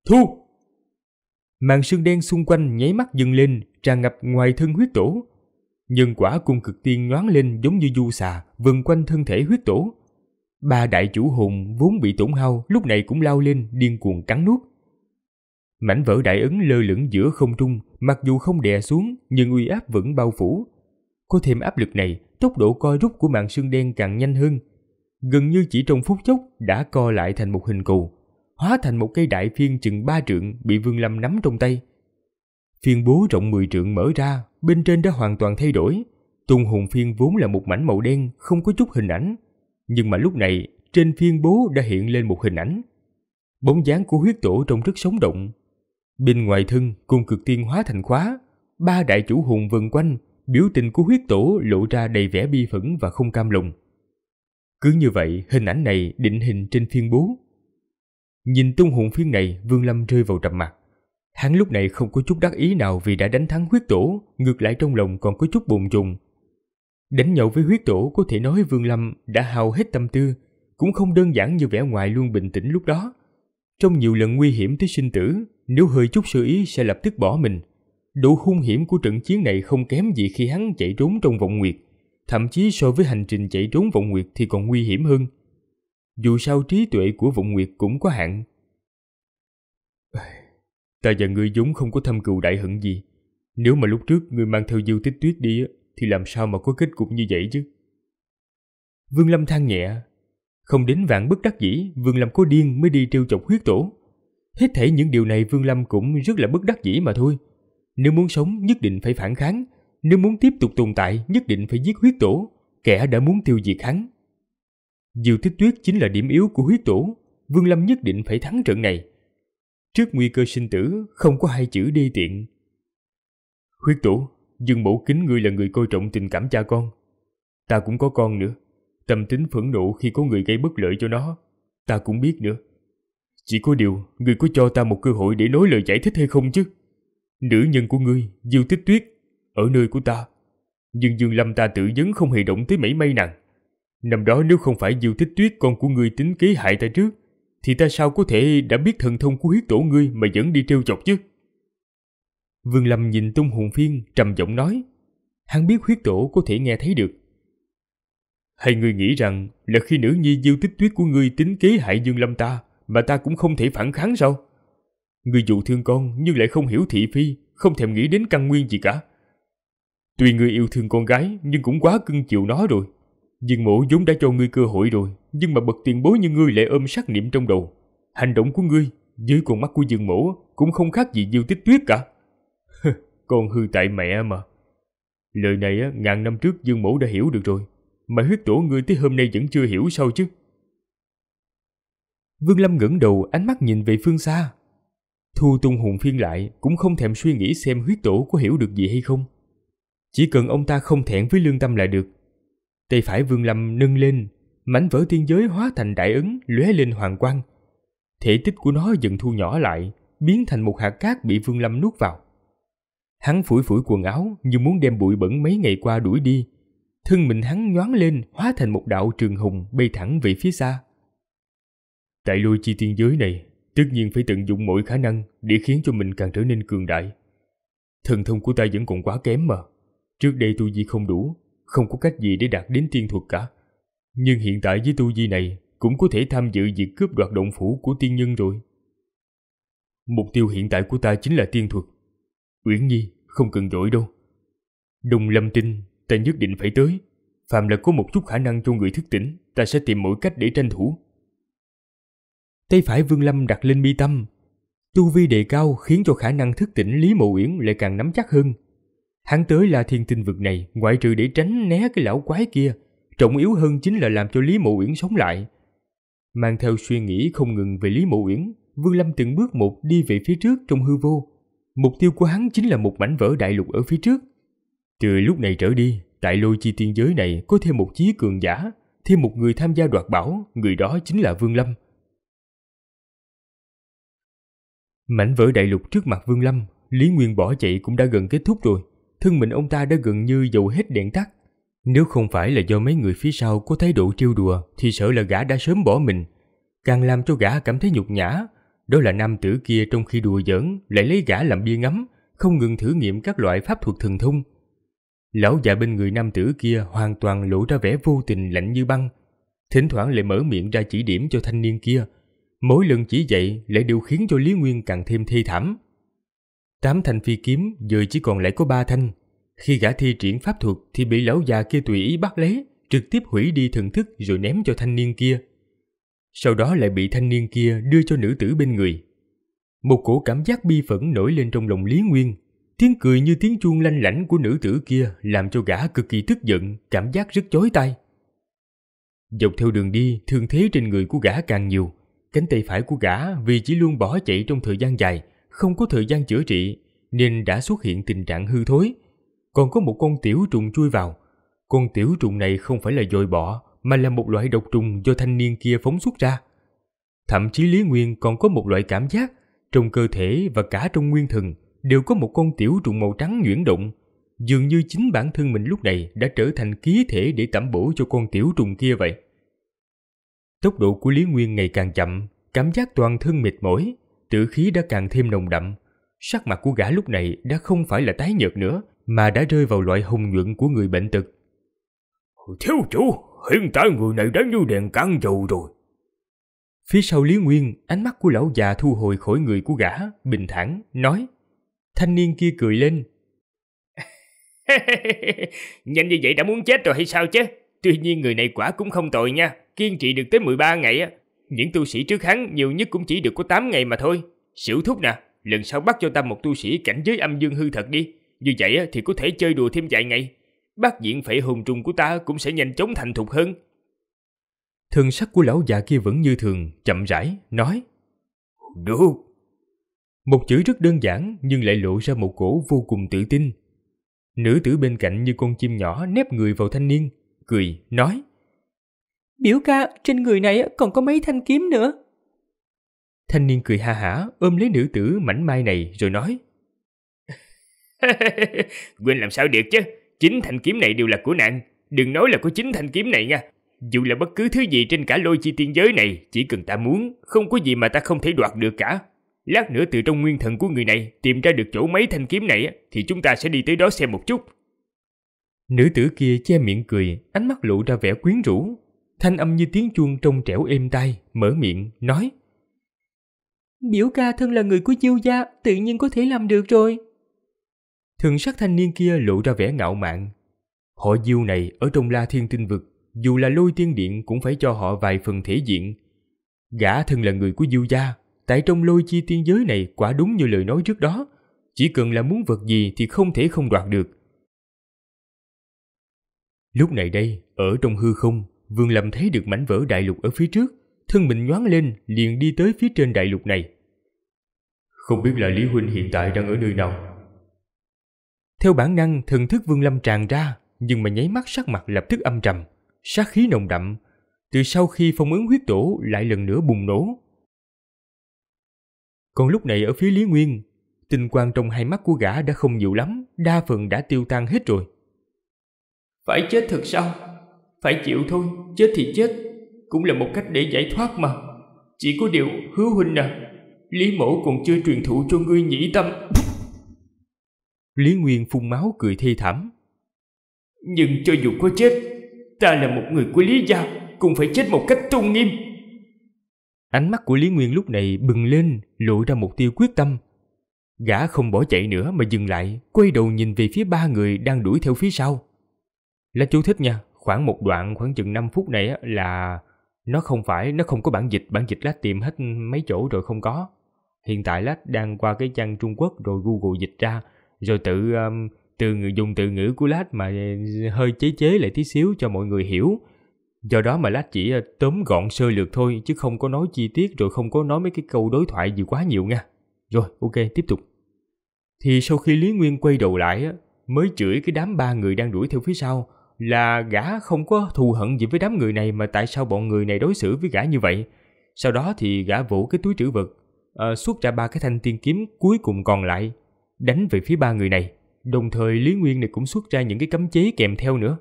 Speaker 1: Thu! Màn sương đen xung quanh nháy mắt dừng lên, tràn ngập ngoài thân huyết tổ. nhưng quả cung cực tiên nhoáng lên giống như du xà, vần quanh thân thể huyết tổ. Ba đại chủ hồn vốn bị tổn hao lúc này cũng lao lên điên cuồng cắn nuốt. Mảnh vỡ đại ấn lơ lửng giữa không trung, mặc dù không đè xuống nhưng uy áp vẫn bao phủ. Có thêm áp lực này, tốc độ co rút của mạng sương đen càng nhanh hơn. Gần như chỉ trong phút chốc đã co lại thành một hình cầu hóa thành một cây đại phiên chừng ba trượng bị Vương Lâm nắm trong tay. Phiên bố rộng mười trượng mở ra, bên trên đã hoàn toàn thay đổi. tung hùng phiên vốn là một mảnh màu đen, không có chút hình ảnh. Nhưng mà lúc này, trên phiên bố đã hiện lên một hình ảnh. Bóng dáng của huyết tổ trông rất sống động. Bên ngoài thân cùng cực tiên hóa thành khóa, ba đại chủ hùng vần quanh, biểu tình của huyết tổ lộ ra đầy vẻ bi phẫn và không cam lòng. Cứ như vậy, hình ảnh này định hình trên phiên bố. Nhìn tung hồn phiên này, Vương Lâm rơi vào trầm mặc. Hắn lúc này không có chút đắc ý nào vì đã đánh thắng huyết tổ, ngược lại trong lòng còn có chút bồn chồn. Đánh nhậu với huyết tổ có thể nói Vương Lâm đã hao hết tâm tư, cũng không đơn giản như vẻ ngoài luôn bình tĩnh lúc đó. Trong nhiều lần nguy hiểm tới sinh tử, nếu hơi chút sơ ý sẽ lập tức bỏ mình. Độ hung hiểm của trận chiến này không kém gì khi hắn chạy trốn trong vọng nguyệt, thậm chí so với hành trình chạy trốn vọng nguyệt thì còn nguy hiểm hơn dù sao trí tuệ của Vọng Nguyệt cũng có hạn. Ta và ngươi vốn không có thâm cừu đại hận gì. Nếu mà lúc trước ngươi mang theo Dương Tích Tuyết đi thì làm sao mà có kết cục như vậy chứ? Vương Lâm than nhẹ. Không đến vạn bất đắc dĩ, Vương Lâm có điên mới đi trêu chọc huyết tổ. Hết thể những điều này Vương Lâm cũng rất là bất đắc dĩ mà thôi. Nếu muốn sống nhất định phải phản kháng, nếu muốn tiếp tục tồn tại nhất định phải giết huyết tổ, kẻ đã muốn tiêu diệt hắn. Diều Tích Tuyết chính là điểm yếu của huyết tổ, Vương Lâm nhất định phải thắng trận này. Trước nguy cơ sinh tử, không có hai chữ đi tiện. Huyết tổ, Dương Mẫu kính ngươi là người coi trọng tình cảm cha con. Ta cũng có con nữa, tâm tính phẫn nộ khi có người gây bất lợi cho nó, ta cũng biết nữa. Chỉ có điều, ngươi có cho ta một cơ hội để nói lời giải thích hay không chứ? Nữ nhân của ngươi, Diêu Tích Tuyết, ở nơi của ta. Nhưng Dương Lâm ta tự vấn không hề động tới mảy may nàng. Năm đó nếu không phải Diêu Tích Tuyết con của ngươi tính kế hại ta trước, thì ta sao có thể đã biết thần thông của huyết tổ ngươi mà vẫn đi trêu chọc chứ? Vương Lâm nhìn Tung hùng Phiên trầm giọng nói, hắn biết huyết tổ có thể nghe thấy được. Hay ngươi nghĩ rằng là khi nữ nhi Diêu Tích Tuyết của ngươi tính kế hại Dương Lâm ta mà ta cũng không thể phản kháng sao? Ngươi dù thương con nhưng lại không hiểu thị phi, không thèm nghĩ đến căn nguyên gì cả. Tuy ngươi yêu thương con gái nhưng cũng quá cưng chiều nó rồi. Viên mổ vốn đã cho ngươi cơ hội rồi, nhưng mà bậc tiền bối như ngươi lại ôm sát niệm trong đầu. Hành động của ngươi, dưới con mắt của dương mổ, cũng không khác gì diêu tích tuyết cả. con hư tại mẹ mà. Lời này ngàn năm trước dương mổ đã hiểu được rồi, mà huyết tổ ngươi tới hôm nay vẫn chưa hiểu sao chứ. Vương Lâm ngẩng đầu ánh mắt nhìn về phương xa. Thu tung hùng phiên lại cũng không thèm suy nghĩ xem huyết tổ có hiểu được gì hay không. Chỉ cần ông ta không thẹn với lương tâm là được. Tay phải Vương Lâm nâng lên, mảnh vỡ thiên giới hóa thành đại ứng lóe lên hoàng quang. Thể tích của nó dần thu nhỏ lại, biến thành một hạt cát bị Vương Lâm nuốt vào. Hắn phủi phủi quần áo như muốn đem bụi bẩn mấy ngày qua đuổi đi. Thân mình hắn nhoáng lên hóa thành một đạo trường hùng bay thẳng về phía xa. Tại lôi chi thiên giới này, tất nhiên phải tận dụng mọi khả năng để khiến cho mình càng trở nên cường đại. Thần thông của ta vẫn còn quá kém mà. Trước đây tu vi không đủ, không có cách gì để đạt đến tiên thuật cả. Nhưng hiện tại với tu vi này cũng có thể tham dự việc cướp đoạt động phủ của tiên nhân rồi. Mục tiêu hiện tại của ta chính là tiên thuật. Uyển Nhi không cần dỗi đâu. Đồng Lâm Tinh ta nhất định phải tới. Phạm là có một chút khả năng cho người thức tỉnh, ta sẽ tìm mọi cách để tranh thủ. Tay phải Vương Lâm đặt lên mi tâm. Tu vi đề cao khiến cho khả năng thức tỉnh Lý Mộ Uyển lại càng nắm chắc hơn. Hắn tới là thiên tinh vực này ngoại trừ để tránh né cái lão quái kia, trọng yếu hơn chính là làm cho Lý Mộ Uyển sống lại. Mang theo suy nghĩ không ngừng về Lý Mộ Uyển, Vương Lâm từng bước một đi về phía trước trong hư vô. Mục tiêu của hắn chính là một mảnh vỡ đại lục ở phía trước. Từ lúc này trở đi, tại lôi chi tiên giới này có thêm một chí cường giả, thêm một người tham gia đoạt bảo, người đó chính là Vương Lâm. Mảnh vỡ đại lục trước mặt Vương Lâm, Lý Nguyên bỏ chạy cũng đã gần kết thúc rồi thân mình ông ta đã gần như dầu hết đèn tắt. Nếu không phải là do mấy người phía sau có thái độ trêu đùa thì sợ là gã đã sớm bỏ mình. Càng làm cho gã cảm thấy nhục nhã, đó là nam tử kia trong khi đùa giỡn lại lấy gã làm bia ngắm, không ngừng thử nghiệm các loại pháp thuật thần thông. Lão già bên người nam tử kia hoàn toàn lộ ra vẻ vô tình lạnh như băng, thỉnh thoảng lại mở miệng ra chỉ điểm cho thanh niên kia. Mỗi lần chỉ dạy lại đều khiến cho Lý Nguyên càng thêm thê thảm. Tám thanh phi kiếm giờ chỉ còn lại có ba thanh. Khi gã thi triển pháp thuật thì bị lão già kia tùy ý bắt lấy, trực tiếp hủy đi thần thức rồi ném cho thanh niên kia. Sau đó lại bị thanh niên kia đưa cho nữ tử bên người. Một cổ cảm giác bi phẫn nổi lên trong lòng Lý Nguyên. Tiếng cười như tiếng chuông lanh lảnh của nữ tử kia làm cho gã cực kỳ tức giận, cảm giác rất chói tai. Dọc theo đường đi, thương thế trên người của gã càng nhiều. Cánh tay phải của gã vì chỉ luôn bỏ chạy trong thời gian dài, không có thời gian chữa trị nên đã xuất hiện tình trạng hư thối. Còn có một con tiểu trùng chui vào. Con tiểu trùng này không phải là dồi bọ mà là một loại độc trùng do thanh niên kia phóng xuất ra. Thậm chí Lý Nguyên còn có một loại cảm giác trong cơ thể và cả trong nguyên thần đều có một con tiểu trùng màu trắng nhuyễn động. Dường như chính bản thân mình lúc này đã trở thành ký thể để tẩm bổ cho con tiểu trùng kia vậy. Tốc độ của Lý Nguyên ngày càng chậm, cảm giác toàn thân mệt mỏi, tử khí đã càng thêm nồng đậm. Sắc mặt của gã lúc này đã không phải là tái nhợt nữa, mà đã rơi vào loại hồng nhuận của người bệnh tật. Thiếu chủ, hiện tại người này đã như đèn cạn dầu rồi. Phía sau Lý Nguyên, ánh mắt của lão già thu hồi khỏi người của gã, bình thản nói. Thanh niên kia cười lên. Nhanh như vậy đã muốn chết rồi hay sao chứ? Tuy nhiên người này quả cũng không tội nha, kiên trì được tới 13 ngày những tu sĩ trước hắn nhiều nhất cũng chỉ được có 8 ngày mà thôi. Xỉu thúc nè, lần sau bắt cho ta một tu sĩ cảnh giới âm dương hư thật đi. Như vậy thì có thể chơi đùa thêm vài ngày. Bác diện phệ hùng trùng của ta cũng sẽ nhanh chóng thành thục hơn. Thân sắc của lão già kia vẫn như thường, chậm rãi, nói. Được. Một chữ rất đơn giản nhưng lại lộ ra một cổ vô cùng tự tin. Nữ tử bên cạnh như con chim nhỏ nép người vào thanh niên, cười, nói. Biểu ca, trên người này còn có mấy thanh kiếm nữa. Thanh niên cười ha hả, ôm lấy nữ tử mảnh mai này rồi nói. Quên làm sao được chứ, chín thanh kiếm này đều là của nàng. Đừng nói là có chín thanh kiếm này nha. Dù là bất cứ thứ gì trên cả lôi chi tiên giới này, chỉ cần ta muốn, không có gì mà ta không thể đoạt được cả. Lát nữa từ trong nguyên thần của người này tìm ra được chỗ mấy thanh kiếm này thì chúng ta sẽ đi tới đó xem một chút. Nữ tử kia che miệng cười, ánh mắt lộ ra vẻ quyến rũ, thanh âm như tiếng chuông trong trẻo êm tai, mở miệng, nói. Biểu ca thân là người của Diêu gia, tự nhiên có thể làm được rồi. Thường sắc thanh niên kia lộ ra vẻ ngạo mạn. Họ Diêu này ở trong La Thiên Tinh Vực, dù là lôi tiên điện cũng phải cho họ vài phần thể diện. Gã thân là người của Diêu gia, tại trong lôi chi tiên giới này quả đúng như lời nói trước đó. Chỉ cần là muốn vật gì thì không thể không đoạt được. Lúc này đây, ở trong hư không, Vương Lâm thấy được mảnh vỡ đại lục ở phía trước, thân mình nhoáng lên liền đi tới phía trên đại lục này. Không biết là Lý Huynh hiện tại đang ở nơi nào? Theo bản năng, thần thức Vương Lâm tràn ra, nhưng mà nháy mắt sắc mặt lập tức âm trầm, sát khí nồng đậm. Từ sau khi phong ấn huyết tổ lại lần nữa bùng nổ. Còn lúc này ở phía Lý Nguyên, tinh quang trong hai mắt của gã đã không nhiều lắm, đa phần đã tiêu tan hết rồi. Phải chết thật sao? Phải chịu thôi, chết thì chết, cũng là một cách để giải thoát mà. Chỉ có điều, hứa huynh à, Lý mẫu còn chưa truyền thụ cho ngươi nhĩ tâm. Lý Nguyên phun máu cười thê thảm. Nhưng cho dù có chết, ta là một người của Lý gia, cũng phải chết một cách tôn nghiêm. Ánh mắt của Lý Nguyên lúc này bừng lên, lộ ra một tiêu quyết tâm. Gã không bỏ chạy nữa mà dừng lại, quay đầu nhìn về phía ba người đang đuổi theo phía sau. Là chú thích nha, khoảng một đoạn khoảng chừng 5 phút này là nó không phải nó không có bản dịch bản dịch lát tìm hết mấy chỗ rồi không có hiện tại lát đang qua cái trang trung quốc rồi google dịch ra rồi tự um, từ dùng từ ngữ của lát mà uh, hơi chế chế lại tí xíu cho mọi người hiểu do đó mà lát chỉ uh, tóm gọn sơ lược thôi chứ không có nói chi tiết rồi không có nói mấy cái câu đối thoại gì quá nhiều nha rồi ok tiếp tục thì sau khi lý nguyên quay đầu lại mới chửi cái đám ba người đang đuổi theo phía sau là gã không có thù hận gì với đám người này mà tại sao bọn người này đối xử với gã như vậy. Sau đó thì gã vỗ cái túi trữ vật, à, xuất ra ba cái thanh tiên kiếm cuối cùng còn lại, đánh về phía ba người này. Đồng thời Lý Nguyên này cũng xuất ra những cái cấm chế kèm theo nữa.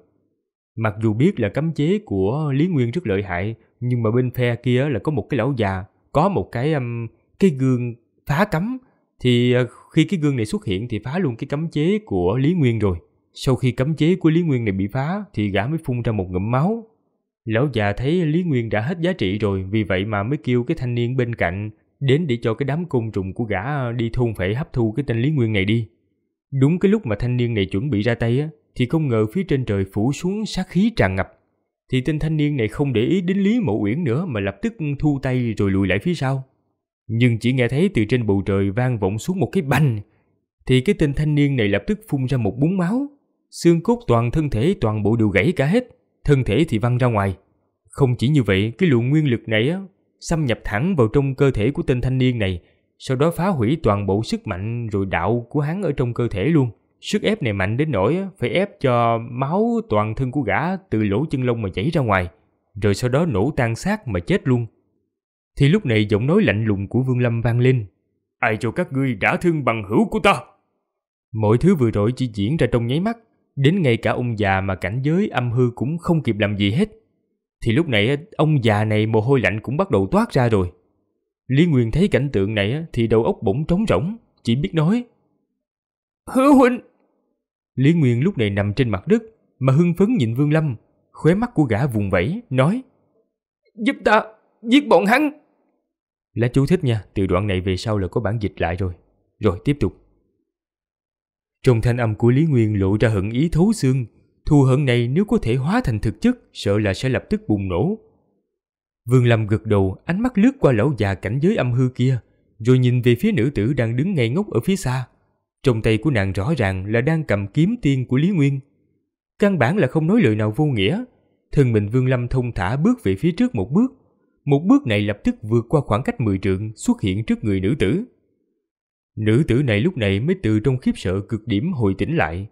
Speaker 1: Mặc dù biết là cấm chế của Lý Nguyên rất lợi hại, nhưng mà bên phe kia là có một cái lão già, có một cái um, cái gương phá cấm thì ờ, khi cái gương này xuất hiện thì phá luôn cái cấm chế của Lý Nguyên rồi. Sau khi cấm chế của Lý Nguyên này bị phá thì gã mới phun ra một ngụm máu. Lão già thấy Lý Nguyên đã hết giá trị rồi vì vậy mà mới kêu cái thanh niên bên cạnh đến để cho cái đám côn trùng của gã đi thôn phệ hấp thu cái tên Lý Nguyên này đi. Đúng cái lúc mà thanh niên này chuẩn bị ra tay á, thì không ngờ phía trên trời phủ xuống sát khí tràn ngập. Thì tên thanh niên này không để ý đến Lý Mộ Uyển nữa mà lập tức thu tay rồi lùi lại phía sau. Nhưng chỉ nghe thấy từ trên bầu trời vang vọng xuống một cái banh, thì cái tên thanh niên này lập tức phun ra một búng máu xương cốt toàn thân thể toàn bộ đều gãy cả hết, thân thể thì văng ra ngoài. Không chỉ như vậy, cái luồng nguyên lực này á, xâm nhập thẳng vào trong cơ thể của tên thanh niên này, sau đó phá hủy toàn bộ sức mạnh rồi đạo của hắn ở trong cơ thể luôn. Sức ép này mạnh đến nỗi phải ép cho máu toàn thân của gã từ lỗ chân lông mà chảy ra ngoài, rồi sau đó nổ tan xác mà chết luôn. Thì lúc này giọng nói lạnh lùng của Vương Lâm vang lên. Ai cho các ngươi đã thương bằng hữu của ta? Mọi thứ vừa rồi chỉ diễn ra trong nháy mắt, đến ngay cả ông già mà cảnh giới âm hư cũng không kịp làm gì hết thì lúc này ông già này mồ hôi lạnh cũng bắt đầu toát ra rồi lý nguyên thấy cảnh tượng này thì đầu óc bỗng trống rỗng chỉ biết nói hứa huynh lý nguyên lúc này nằm trên mặt đất mà hưng phấn nhìn vương lâm khóe mắt của gã vùng vẫy nói giúp ta giết bọn hắn là chú thích nha từ đoạn này về sau là có bản dịch lại rồi rồi tiếp tục trong thanh âm của Lý Nguyên lộ ra hận ý thấu xương, thù hận này nếu có thể hóa thành thực chất sợ là sẽ lập tức bùng nổ. Vương Lâm gật đầu, ánh mắt lướt qua lão già cảnh giới âm hư kia, rồi nhìn về phía nữ tử đang đứng ngay ngốc ở phía xa. Trong tay của nàng rõ ràng là đang cầm kiếm tiên của Lý Nguyên. Căn bản là không nói lời nào vô nghĩa. Thân mình Vương Lâm thông thả bước về phía trước một bước. Một bước này lập tức vượt qua khoảng cách 10 trượng xuất hiện trước người nữ tử. Nữ tử này lúc này mới từ trong khiếp sợ cực điểm hồi tỉnh lại.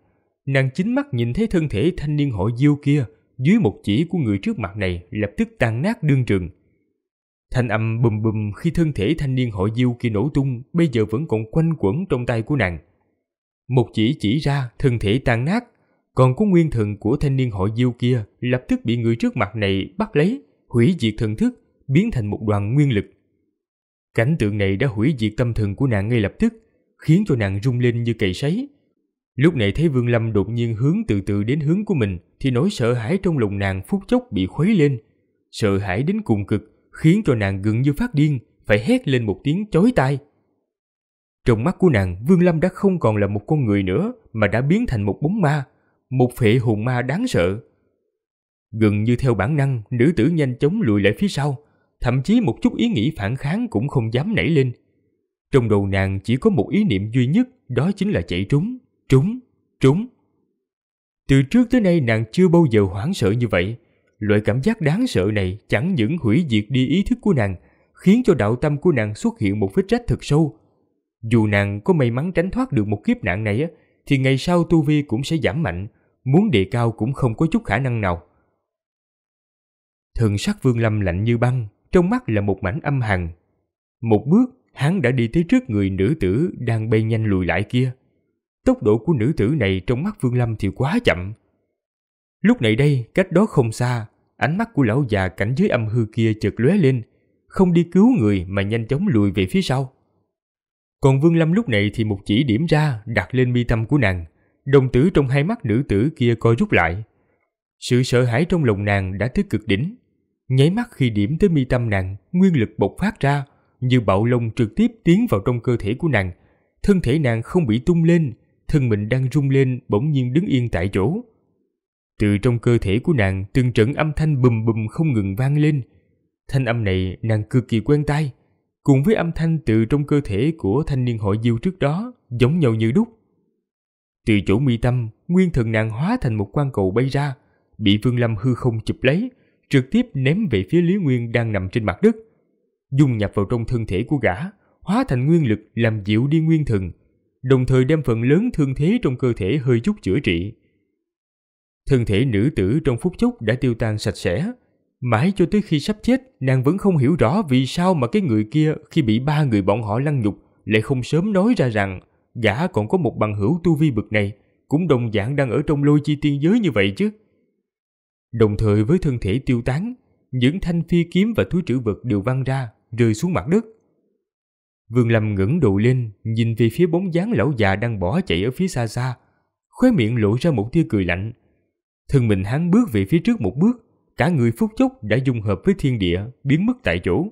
Speaker 1: Nàng chính mắt nhìn thấy thân thể thanh niên họ diêu kia dưới một chỉ của người trước mặt này lập tức tan nát đương trường. Thanh âm bùm bùm khi thân thể thanh niên họ diêu kia nổ tung bây giờ vẫn còn quanh quẩn trong tay của nàng. Một chỉ chỉ ra thân thể tan nát, còn có nguyên thần của thanh niên họ diêu kia lập tức bị người trước mặt này bắt lấy, hủy diệt thần thức, biến thành một đoàn nguyên lực Cảnh tượng này đã hủy diệt tâm thần của nàng ngay lập tức, khiến cho nàng rung lên như cầy sấy. Lúc này thấy Vương Lâm đột nhiên hướng từ từ đến hướng của mình thì nỗi sợ hãi trong lòng nàng phút chốc bị khuấy lên. Sợ hãi đến cùng cực khiến cho nàng gần như phát điên, phải hét lên một tiếng chói tai. Trong mắt của nàng, Vương Lâm đã không còn là một con người nữa mà đã biến thành một bóng ma, một phệ hồn ma đáng sợ. Gần như theo bản năng, nữ tử nhanh chóng lùi lại phía sau, thậm chí một chút ý nghĩ phản kháng cũng không dám nảy lên. Trong đầu nàng chỉ có một ý niệm duy nhất, đó chính là chạy trúng, trúng, trúng. Từ trước tới nay nàng chưa bao giờ hoảng sợ như vậy. Loại cảm giác đáng sợ này chẳng những hủy diệt đi ý thức của nàng, khiến cho đạo tâm của nàng xuất hiện một vết rách thật sâu. Dù nàng có may mắn tránh thoát được một kiếp nạn này, thì ngày sau tu vi cũng sẽ giảm mạnh, muốn đề cao cũng không có chút khả năng nào. Thần sắc Vương Lâm lạnh như băng, trong mắt là một mảnh âm hằng Một bước, hắn đã đi tới trước người nữ tử đang bay nhanh lùi lại kia. Tốc độ của nữ tử này trong mắt Vương Lâm thì quá chậm. Lúc này đây, cách đó không xa, ánh mắt của lão già cảnh giới âm hư kia chợt lóe lên, không đi cứu người mà nhanh chóng lùi về phía sau. Còn Vương Lâm lúc này thì một chỉ điểm ra đặt lên mi tâm của nàng, đồng tử trong hai mắt nữ tử kia co rút lại. Sự sợ hãi trong lòng nàng đã tới cực đỉnh. Nháy mắt khi điểm tới mi tâm nàng, nguyên lực bộc phát ra, như bạo lông trực tiếp tiến vào trong cơ thể của nàng. Thân thể nàng không bị tung lên, thân mình đang rung lên bỗng nhiên đứng yên tại chỗ. Từ trong cơ thể của nàng từng trận âm thanh bùm bùm không ngừng vang lên. Thanh âm này nàng cực kỳ quen tai, cùng với âm thanh từ trong cơ thể của thanh niên hội diêu trước đó giống nhau như đúc. Từ chỗ mi tâm, nguyên thần nàng hóa thành một quan cầu bay ra, bị Vương Lâm hư không chụp lấy, trực tiếp ném về phía Lý Nguyên đang nằm trên mặt đất. Dung nhập vào trong thân thể của gã, hóa thành nguyên lực làm dịu đi nguyên thần, đồng thời đem phần lớn thương thế trong cơ thể hơi chút chữa trị. Thân thể nữ tử trong phút chốc đã tiêu tan sạch sẽ, mãi cho tới khi sắp chết, nàng vẫn không hiểu rõ vì sao mà cái người kia khi bị ba người bọn họ lăng nhục lại không sớm nói ra rằng gã còn có một bằng hữu tu vi bực này, cũng đồng dạng đang ở trong lôi chi tiên giới như vậy chứ. Đồng thời với thân thể tiêu tán, những thanh phi kiếm và túi trữ vật đều văng ra, rơi xuống mặt đất. Vương Lâm ngẩng đầu lên, nhìn về phía bóng dáng lão già đang bỏ chạy ở phía xa xa, khóe miệng lộ ra một tia cười lạnh. Thân mình hắn bước về phía trước một bước, cả người phút chốc đã dung hợp với thiên địa, biến mất tại chỗ.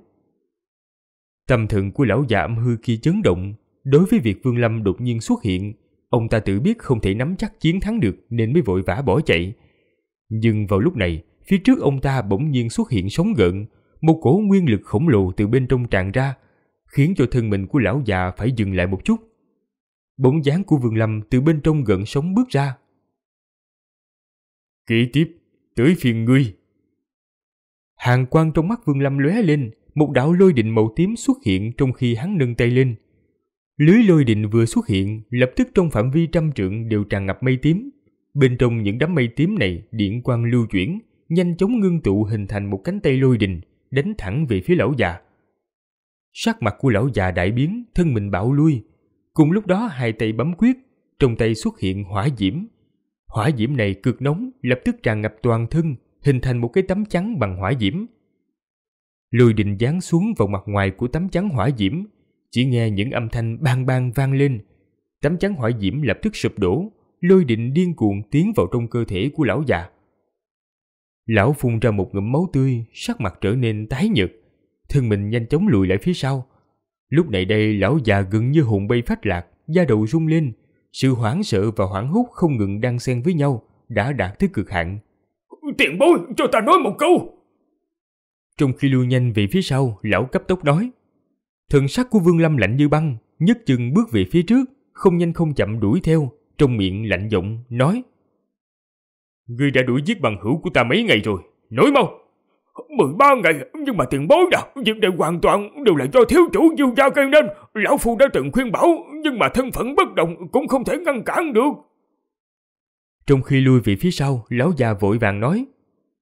Speaker 1: Tâm thần của lão già âm hư kia chấn động, đối với việc Vương Lâm đột nhiên xuất hiện, ông ta tự biết không thể nắm chắc chiến thắng được nên mới vội vã bỏ chạy, nhưng vào lúc này, phía trước ông ta bỗng nhiên xuất hiện sóng gợn, một cổ nguyên lực khổng lồ từ bên trong tràn ra, khiến cho thân mình của lão già phải dừng lại một chút. Bóng dáng của Vương Lâm từ bên trong gợn sóng bước ra. Kế tiếp, tới phiền ngươi. Hàng quang trong mắt Vương Lâm lóe lên, một đạo lôi định màu tím xuất hiện trong khi hắn nâng tay lên. Lưới lôi định vừa xuất hiện, lập tức trong phạm vi trăm trượng đều tràn ngập mây tím, Bên trong những đám mây tím này, điện quang lưu chuyển, nhanh chóng ngưng tụ hình thành một cánh tay lôi đình, đánh thẳng về phía lão già. Sắc mặt của lão già đại biến, thân mình bạo lui. Cùng lúc đó hai tay bấm quyết, trong tay xuất hiện hỏa diễm. Hỏa diễm này cực nóng, lập tức tràn ngập toàn thân, hình thành một cái tấm trắng bằng hỏa diễm. Lôi đình giáng xuống vào mặt ngoài của tấm trắng hỏa diễm, chỉ nghe những âm thanh bang bang vang lên. Tấm trắng hỏa diễm lập tức sụp đổ, lôi định điên cuồng tiến vào trong cơ thể của lão già. Lão phun ra một ngụm máu tươi, sắc mặt trở nên tái nhợt, thân mình nhanh chóng lùi lại phía sau. Lúc này đây lão già gần như hồn bay phách lạc, da đầu rung lên, sự hoảng sợ và hoảng hốt không ngừng đang xen với nhau, đã đạt tới cực hạn. Tiện bối, cho ta nói một câu! Trong khi lưu nhanh về phía sau, lão cấp tốc nói. Thần sắc của Vương Lâm lạnh như băng, nhất chừng bước về phía trước, không nhanh không chậm đuổi theo, trong miệng lạnh giọng nói Ngươi đã đuổi giết bằng hữu của ta mấy ngày rồi, nói mau!
Speaker 2: 13 ngày, nhưng mà tiền bối nào việc này hoàn toàn đều là do thiếu chủ dương gia gây nên. Lão Phu
Speaker 1: đã từng khuyên bảo, nhưng mà thân phận bất đồng cũng không thể ngăn cản được. Trong khi lui về phía sau, lão già vội vàng nói.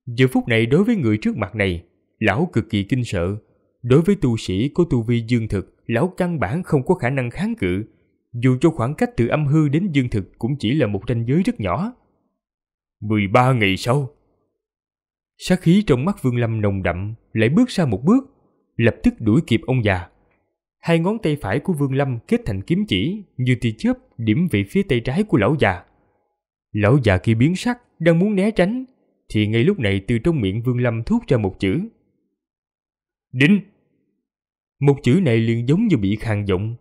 Speaker 1: Giờ phút này đối với người trước mặt này, lão cực kỳ kinh sợ. Đối với tu sĩ có tu vi dương thực, lão căn bản không có khả năng kháng cự, dù cho khoảng cách từ âm hư đến dương thực cũng chỉ là một ranh giới rất nhỏ. 13 ngày sau, sát khí trong mắt Vương Lâm nồng đậm lại bước ra một bước, lập tức đuổi kịp ông già. Hai ngón tay phải của Vương Lâm kết thành kiếm chỉ như tia chớp điểm về phía tay trái của lão già. Lão già kia biến sắc, đang muốn né tránh, thì ngay lúc này từ trong miệng Vương Lâm thốt ra một chữ. Đinh! Một chữ này liền giống như bị khàn giọng,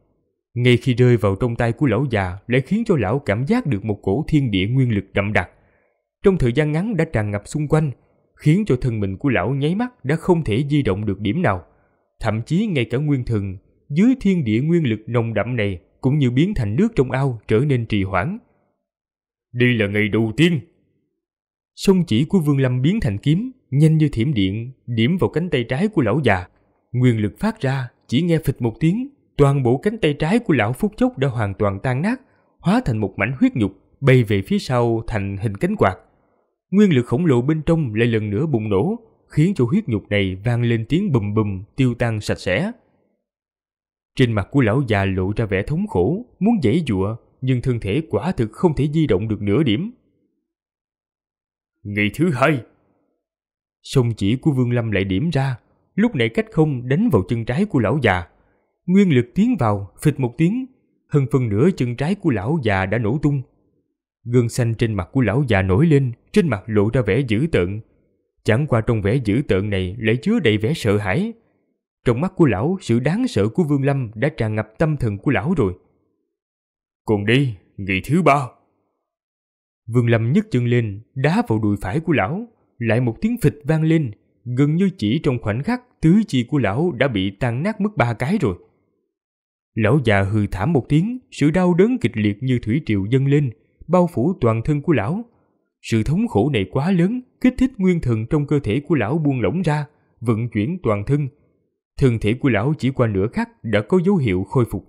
Speaker 1: ngay khi rơi vào trong tay của lão già lại khiến cho lão cảm giác được một cổ thiên địa nguyên lực đậm đặc. Trong thời gian ngắn đã tràn ngập xung quanh, khiến cho thân mình của lão nháy mắt đã không thể di động được điểm nào. Thậm chí ngay cả nguyên thần, dưới thiên địa nguyên lực nồng đậm này cũng như biến thành nước trong ao trở nên trì hoãn. Đây là ngày đầu tiên. Song chỉ của Vương Lâm biến thành kiếm, nhanh như thiểm điện, điểm vào cánh tay trái của lão già. Nguyên lực phát ra, chỉ nghe phịch một tiếng, toàn bộ cánh tay trái của lão phút chốc đã hoàn toàn tan nát, hóa thành một mảnh huyết nhục bay về phía sau thành hình cánh quạt. Nguyên lực khổng lồ bên trong lại lần nữa bùng nổ, khiến cho huyết nhục này vang lên tiếng bùm bùm tiêu tan sạch sẽ. Trên mặt của lão già lộ ra vẻ thống khổ, muốn dãy giụa, nhưng thân thể quả thực không thể di động được nửa điểm. Ngày thứ hai, song chỉ của Vương Lâm lại điểm ra, lúc này cách không đánh vào chân trái của lão già. Nguyên lực tiến vào, phịch một tiếng, hơn phần nửa chân trái của lão già đã nổ tung. Gân xanh trên mặt của lão già nổi lên, trên mặt lộ ra vẻ dữ tợn. Chẳng qua trong vẻ dữ tợn này lại chứa đầy vẻ sợ hãi. Trong mắt của lão, sự đáng sợ của Vương Lâm đã tràn ngập tâm thần của lão rồi. còn đi, nghị thứ ba. Vương Lâm nhấc chân lên, đá vào đùi phải của lão, lại một tiếng phịch vang lên, gần như chỉ trong khoảnh khắc tứ chi của lão đã bị tan nát mất ba cái rồi. Lão già hừ thảm một tiếng, sự đau đớn kịch liệt như thủy triều dâng lên, bao phủ toàn thân của lão. Sự thống khổ này quá lớn, kích thích nguyên thần trong cơ thể của lão buông lỏng ra, vận chuyển toàn thân. Thân thể của lão chỉ qua nửa khắc đã có dấu hiệu khôi phục.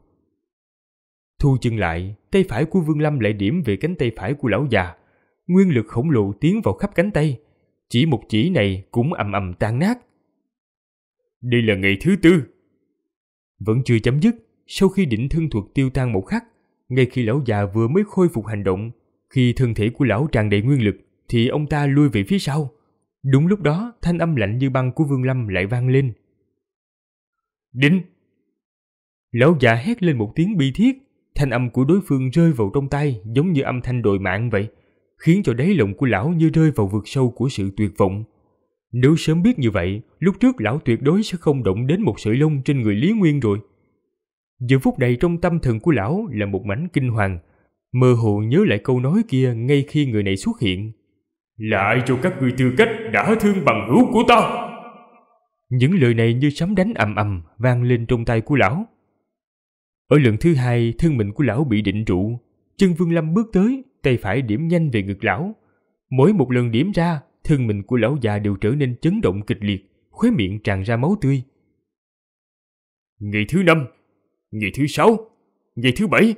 Speaker 1: Thu chân lại, tay phải của Vương Lâm lại điểm về cánh tay phải của lão già. Nguyên lực khổng lồ tiến vào khắp cánh tay. Chỉ một chỉ này cũng ầm ầm tan nát. Đây là ngày thứ tư. Vẫn chưa chấm dứt, sau khi định thương thuật tiêu tan một khắc, ngay khi lão già vừa mới khôi phục hành động, khi thân thể của lão tràn đầy nguyên lực thì ông ta lui về phía sau. Đúng lúc đó, thanh âm lạnh như băng của Vương Lâm lại vang lên. Đinh! Lão già hét lên một tiếng bi thiết, thanh âm của đối phương rơi vào trong tay giống như âm thanh đồi mạng vậy, khiến cho đáy lòng của lão như rơi vào vực sâu của sự tuyệt vọng. Nếu sớm biết như vậy, lúc trước lão tuyệt đối sẽ không động đến một sợi lông trên người Lý Nguyên rồi. Giờ phút này trong tâm thần của lão là một mảnh kinh hoàng, mơ hồ nhớ lại câu nói kia ngay khi người này xuất hiện. Lại cho các người tư cách đã thương bằng hữu của ta! Những lời này như sấm đánh ầm ầm vang lên trong tay của lão. Ở lần thứ hai, thân mình của lão bị định trụ. Chân Vương Lâm bước tới, tay phải điểm nhanh về ngực lão. Mỗi một lần điểm ra, thân mình của lão già đều trở nên chấn động kịch liệt, khóe miệng tràn ra máu tươi. Ngày thứ năm, ngày thứ sáu, ngày thứ bảy.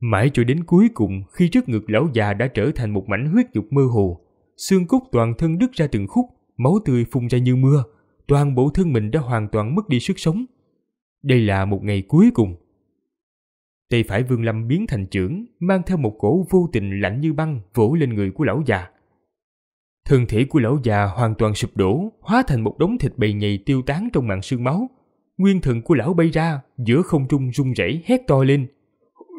Speaker 1: Mãi cho đến cuối cùng khi trước ngực lão già đã trở thành một mảnh huyết dục mơ hồ, xương cốt toàn thân đứt ra từng khúc, máu tươi phun ra như mưa, toàn bộ thân mình đã hoàn toàn mất đi sức sống. Đây là một ngày cuối cùng. Tay phải Vương Lâm biến thành trưởng, mang theo một cổ vô tình lạnh như băng vỗ lên người của lão già. Thân thể của lão già hoàn toàn sụp đổ, hóa thành một đống thịt bầy nhầy tiêu tán trong mạng sương máu. Nguyên thần của lão bay ra, giữa không trung rung rẩy hét to lên.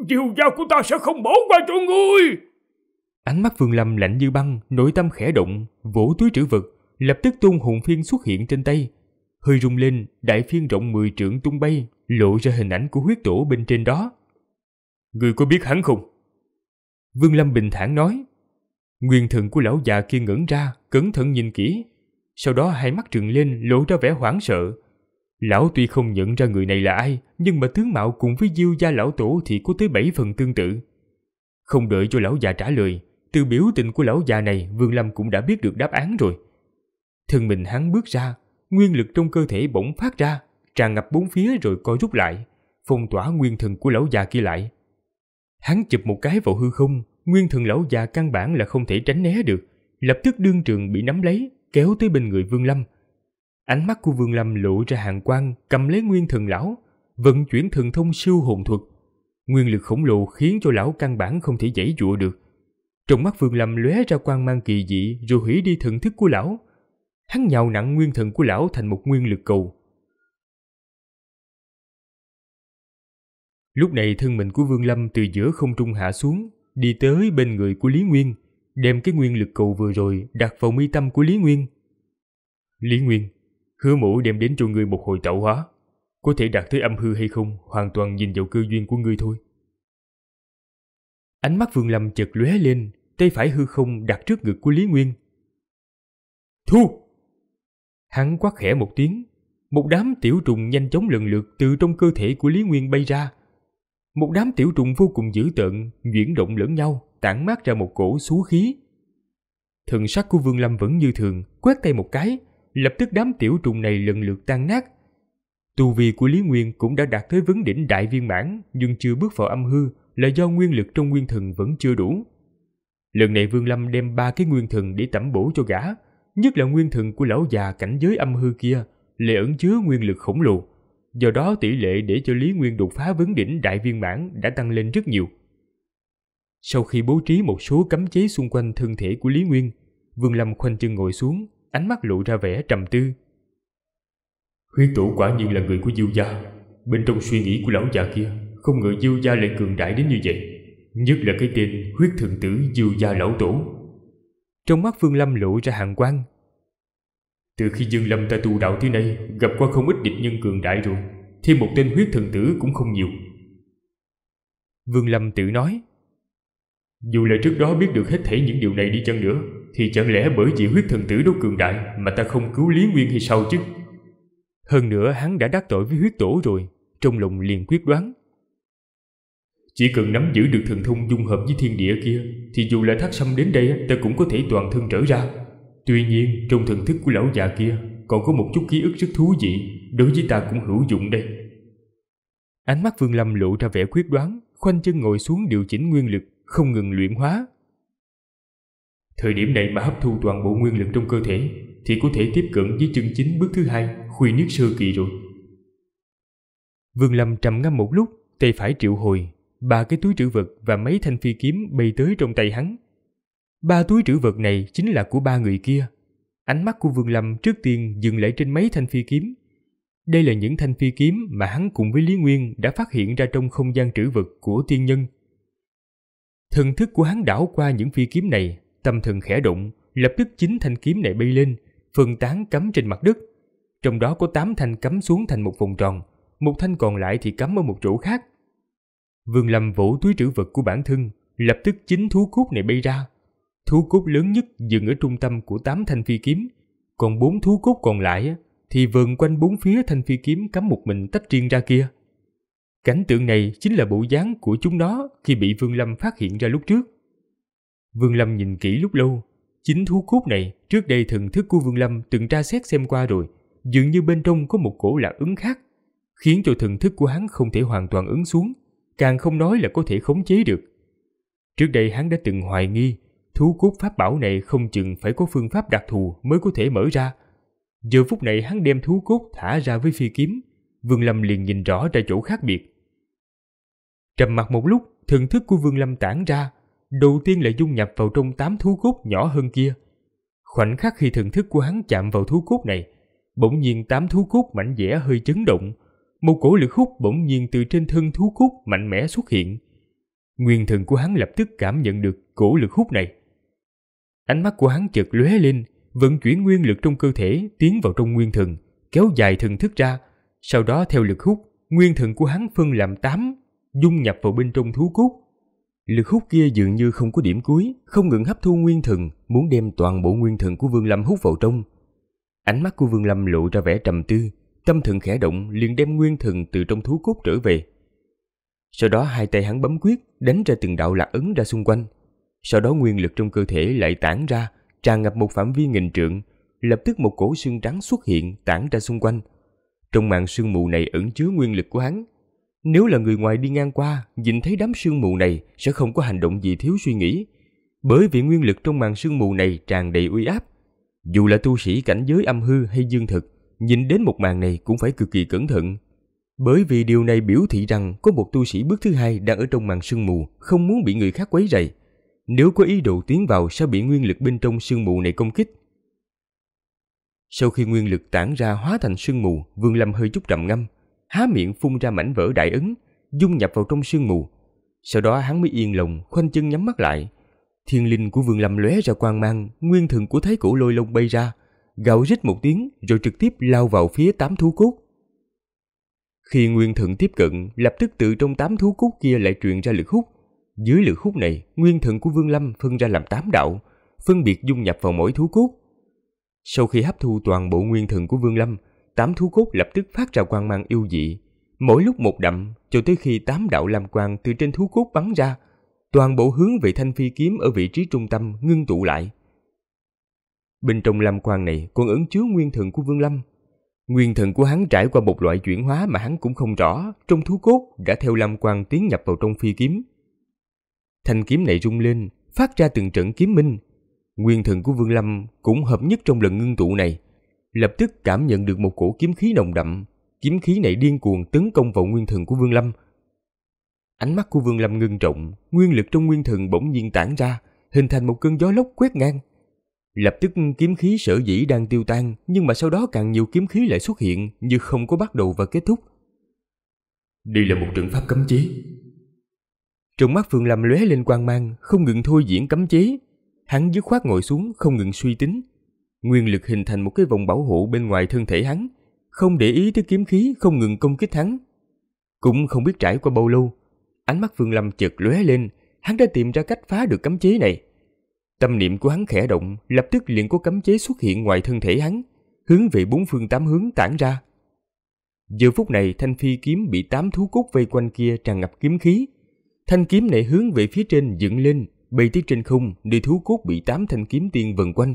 Speaker 1: Diều gia của ta sẽ không bỏ qua cho ngươi! Ánh mắt Vương Lâm lạnh như băng, nội tâm khẽ động, vỗ túi trữ vật, lập tức tung hồn phiên xuất hiện trên tay. Hơi rung lên, đại phiên rộng mười trượng tung bay, lộ ra hình ảnh của huyết tổ bên trên đó. Người có biết hắn không? Vương Lâm bình thản nói. Nguyên thần của lão già kia ngẩng ra, cẩn thận nhìn kỹ. Sau đó hai mắt trừng lên lộ ra vẻ hoảng sợ, Lão tuy không nhận ra người này là ai, nhưng mà tướng mạo cùng với diêu gia lão tổ thì có tới bảy phần tương tự. Không đợi cho lão già trả lời, từ biểu tình của lão già này Vương Lâm cũng đã biết được đáp án rồi. Thân mình hắn bước ra, nguyên lực trong cơ thể bỗng phát ra, tràn ngập bốn phía rồi co rút lại, phong tỏa nguyên thần của lão già kia lại. Hắn chụp một cái vào hư không, nguyên thần lão già căn bản là không thể tránh né được, lập tức đương trường bị nắm lấy, kéo tới bên người Vương Lâm, Ánh mắt của Vương Lâm lộ ra hàng quang cầm lấy nguyên thần lão, vận chuyển thần thông siêu hồn thuật. Nguyên lực khổng lồ khiến cho lão căn bản không thể giãy dụa được. Trong mắt Vương Lâm lóe ra quang mang kỳ dị rồi hủy đi thần thức của lão. Hắn nhào nặng nguyên thần của lão thành một nguyên lực cầu. Lúc này thân mình của Vương Lâm từ giữa không trung hạ xuống, đi tới bên người của Lý Nguyên, đem cái nguyên lực cầu vừa rồi đặt vào mi tâm của Lý Nguyên. Lý Nguyên Hứa mũ đem đến cho ngươi một hồi tạo hóa. Có thể đạt tới âm hư hay không hoàn toàn nhìn vào cơ duyên của ngươi thôi. Ánh mắt Vương Lâm chợt lóe lên, tay phải hư không đặt trước ngực của Lý Nguyên. Thu! Hắn quát khẽ một tiếng, một đám tiểu trùng nhanh chóng lần lượt từ trong cơ thể của Lý Nguyên bay ra. Một đám tiểu trùng vô cùng dữ tợn, nhuyễn động lẫn nhau, tản mát ra một cổ xú khí. Thần sắc của Vương Lâm vẫn như thường, quét tay một cái, lập tức đám tiểu trùng này lần lượt tan nát. Tu vi của Lý Nguyên cũng đã đạt tới vấn đỉnh đại viên mãn nhưng chưa bước vào âm hư là do nguyên lực trong nguyên thần vẫn chưa đủ. Lần này Vương Lâm đem ba cái nguyên thần để tẩm bổ cho gã, nhất là nguyên thần của lão già cảnh giới âm hư kia lại ẩn chứa nguyên lực khổng lồ. Do đó tỷ lệ để cho Lý Nguyên đột phá vấn đỉnh đại viên mãn đã tăng lên rất nhiều. Sau khi bố trí một số cấm chế xung quanh thân thể của Lý Nguyên, Vương Lâm khoanh chân ngồi xuống, ánh mắt lộ ra vẻ trầm tư. Huyết tổ quả nhiên là người của Diêu gia, bên trong suy nghĩ của lão già kia, không ngờ Diêu gia lại cường đại đến như vậy, nhất là cái tên Huyết thượng tử Diêu gia lão tổ. Trong mắt Vương Lâm lộ ra hàn quang. Từ khi Dương Lâm ta tu đạo tới nay, gặp qua không ít địch nhân cường đại rồi, thêm một tên huyết thần tử cũng không nhiều. Vương Lâm tự nói, dù là trước đó biết được hết thể những điều này đi chăng nữa Thì chẳng lẽ bởi vì huyết thần tử đó cường đại Mà ta không cứu Lý Nguyên hay sao chứ Hơn nữa hắn đã đắc tội với huyết tổ rồi Trong lòng liền quyết đoán Chỉ cần nắm giữ được thần thông dung hợp với thiên địa kia Thì dù là thác xâm đến đây Ta cũng có thể toàn thân trở ra Tuy nhiên trong thần thức của lão già kia Còn có một chút ký ức rất thú vị Đối với ta cũng hữu dụng đây Ánh mắt Vương Lâm lộ ra vẻ quyết đoán, khoanh chân ngồi xuống điều chỉnh nguyên lực không ngừng luyện hóa. Thời điểm này mà hấp thu toàn bộ nguyên lực trong cơ thể thì có thể tiếp cận với chân chính bước thứ hai khuy nước sơ kỳ rồi. Vương Lâm trầm ngâm một lúc, tay phải triệu hồi, ba cái túi trữ vật và mấy thanh phi kiếm bay tới trong tay hắn. Ba túi trữ vật này chính là của ba người kia. Ánh mắt của Vương Lâm trước tiên dừng lại trên mấy thanh phi kiếm. Đây là những thanh phi kiếm mà hắn cùng với Lý Nguyên đã phát hiện ra trong không gian trữ vật của tiên nhân Thần thức của hắn đảo qua những phi kiếm này, tâm thần khẽ động, lập tức chính thanh kiếm này bay lên, phân tán cắm trên mặt đất. Trong đó có 8 thanh cắm xuống thành một vòng tròn, một thanh còn lại thì cắm ở một chỗ khác. Vương Lâm vũ túi trữ vật của bản thân, lập tức chính thú cốt này bay ra. Thú cốt lớn nhất dừng ở trung tâm của 8 thanh phi kiếm, còn bốn thú cốt còn lại thì vờn quanh bốn phía thanh phi kiếm cắm một mình tách riêng ra kia. Cảnh tượng này chính là bộ dáng của chúng nó khi bị Vương Lâm phát hiện ra lúc trước. Vương Lâm nhìn kỹ lúc lâu, chính thú cốt này trước đây thần thức của Vương Lâm từng tra xét xem qua rồi, dường như bên trong có một cổ là ứng khác, khiến cho thần thức của hắn không thể hoàn toàn ứng xuống, càng không nói là có thể khống chế được. Trước đây hắn đã từng hoài nghi, thú cốt pháp bảo này không chừng phải có phương pháp đặc thù mới có thể mở ra. Giờ phút này hắn đem thú cốt thả ra với phi kiếm, Vương Lâm liền nhìn rõ ra chỗ khác biệt, Trầm mặc một lúc, thần thức của Vương Lâm tản ra, đầu tiên lại dung nhập vào trong tám thú cốt nhỏ hơn kia. Khoảnh khắc khi thần thức của hắn chạm vào thú cốt này, bỗng nhiên tám thú cốt mạnh vẽ hơi chấn động, một cổ lực hút bỗng nhiên từ trên thân thú cốt mạnh mẽ xuất hiện. Nguyên thần của hắn lập tức cảm nhận được cổ lực hút này. Ánh mắt của hắn chợt lóe lên, vận chuyển nguyên lực trong cơ thể tiến vào trong nguyên thần, kéo dài thần thức ra, sau đó theo lực hút, nguyên thần của hắn phân làm tám dung nhập vào bên trong thú cốt. Lực hút kia dường như không có điểm cuối, không ngừng hấp thu nguyên thần, muốn đem toàn bộ nguyên thần của Vương Lâm hút vào trong. Ánh mắt của Vương Lâm lộ ra vẻ trầm tư, tâm thần khẽ động liền đem nguyên thần từ trong thú cốt trở về. Sau đó hai tay hắn bấm quyết, đánh ra từng đạo lạc ấn ra xung quanh. Sau đó nguyên lực trong cơ thể lại tản ra, tràn ngập một phạm vi nghìn trượng, lập tức một cổ xương trắng xuất hiện tản ra xung quanh. Trong màn sương mù này ẩn chứa nguyên lực của hắn, nếu là người ngoài đi ngang qua, nhìn thấy đám sương mù này sẽ không có hành động gì thiếu suy nghĩ, bởi vì nguyên lực trong màn sương mù này tràn đầy uy áp. Dù là tu sĩ cảnh giới âm hư hay dương thực, nhìn đến một màn này cũng phải cực kỳ cẩn thận. Bởi vì điều này biểu thị rằng có một tu sĩ bước thứ hai đang ở trong màn sương mù, không muốn bị người khác quấy rầy. Nếu có ý đồ tiến vào sẽ bị nguyên lực bên trong sương mù này công kích. Sau khi nguyên lực tản ra hóa thành sương mù, Vương Lâm hơi chút trầm ngâm, há miệng phun ra mảnh vỡ đại ứng, dung nhập vào trong sương mù. Sau đó hắn mới yên lòng, khoanh chân nhắm mắt lại. Thiên linh của Vương Lâm lóe ra quang mang, nguyên thần của Thái Cổ Lôi lông bay ra, gào rít một tiếng rồi trực tiếp lao vào phía tám thú cốt. Khi nguyên thần tiếp cận, lập tức từ trong tám thú cốt kia lại truyền ra lực hút. Dưới lực hút này, nguyên thần của Vương Lâm phân ra làm tám đạo, phân biệt dung nhập vào mỗi thú cốt. Sau khi hấp thu toàn bộ nguyên thần của Vương Lâm, tám thú cốt lập tức phát ra quang mang yêu dị. Mỗi lúc một đậm, cho tới khi tám đạo lam quang từ trên thú cốt bắn ra, toàn bộ hướng về thanh phi kiếm ở vị trí trung tâm ngưng tụ lại. Bên trong lam quang này còn ẩn chứa nguyên thần của Vương Lâm. Nguyên thần của hắn trải qua một loại chuyển hóa mà hắn cũng không rõ, trong thú cốt đã theo lam quang tiến nhập vào trong phi kiếm. Thanh kiếm này rung lên, phát ra từng trận kiếm minh. Nguyên thần của Vương Lâm cũng hợp nhất trong lần ngưng tụ này, lập tức cảm nhận được một cổ kiếm khí nồng đậm, kiếm khí này điên cuồng tấn công vào nguyên thần của Vương Lâm. Ánh mắt của Vương Lâm ngưng trọng, nguyên lực trong nguyên thần bỗng nhiên tản ra, hình thành một cơn gió lốc quét ngang. Lập tức kiếm khí sở dĩ đang tiêu tan, nhưng mà sau đó càng nhiều kiếm khí lại xuất hiện như không có bắt đầu và kết thúc. Đây là một trận pháp cấm chế. Trong mắt Vương Lâm lóe lên quang mang, không ngừng thôi diễn cấm chế. Hắn dứt khoát ngồi xuống, không ngừng suy tính, Nguyên lực hình thành một cái vòng bảo hộ bên ngoài thân thể hắn, không để ý tới kiếm khí không ngừng công kích hắn. Cũng không biết trải qua bao lâu, ánh mắt Vương Lâm chợt lóe lên, hắn đã tìm ra cách phá được cấm chế này. Tâm niệm của hắn khẽ động, lập tức liền có cấm chế xuất hiện ngoài thân thể hắn, hướng về bốn phương tám hướng tản ra. Giờ phút này thanh phi kiếm bị tám thú cốt vây quanh kia tràn ngập kiếm khí. Thanh kiếm này hướng về phía trên dựng lên, bay tới trên không, nơi thú cốt bị tám thanh kiếm tiên vần quanh,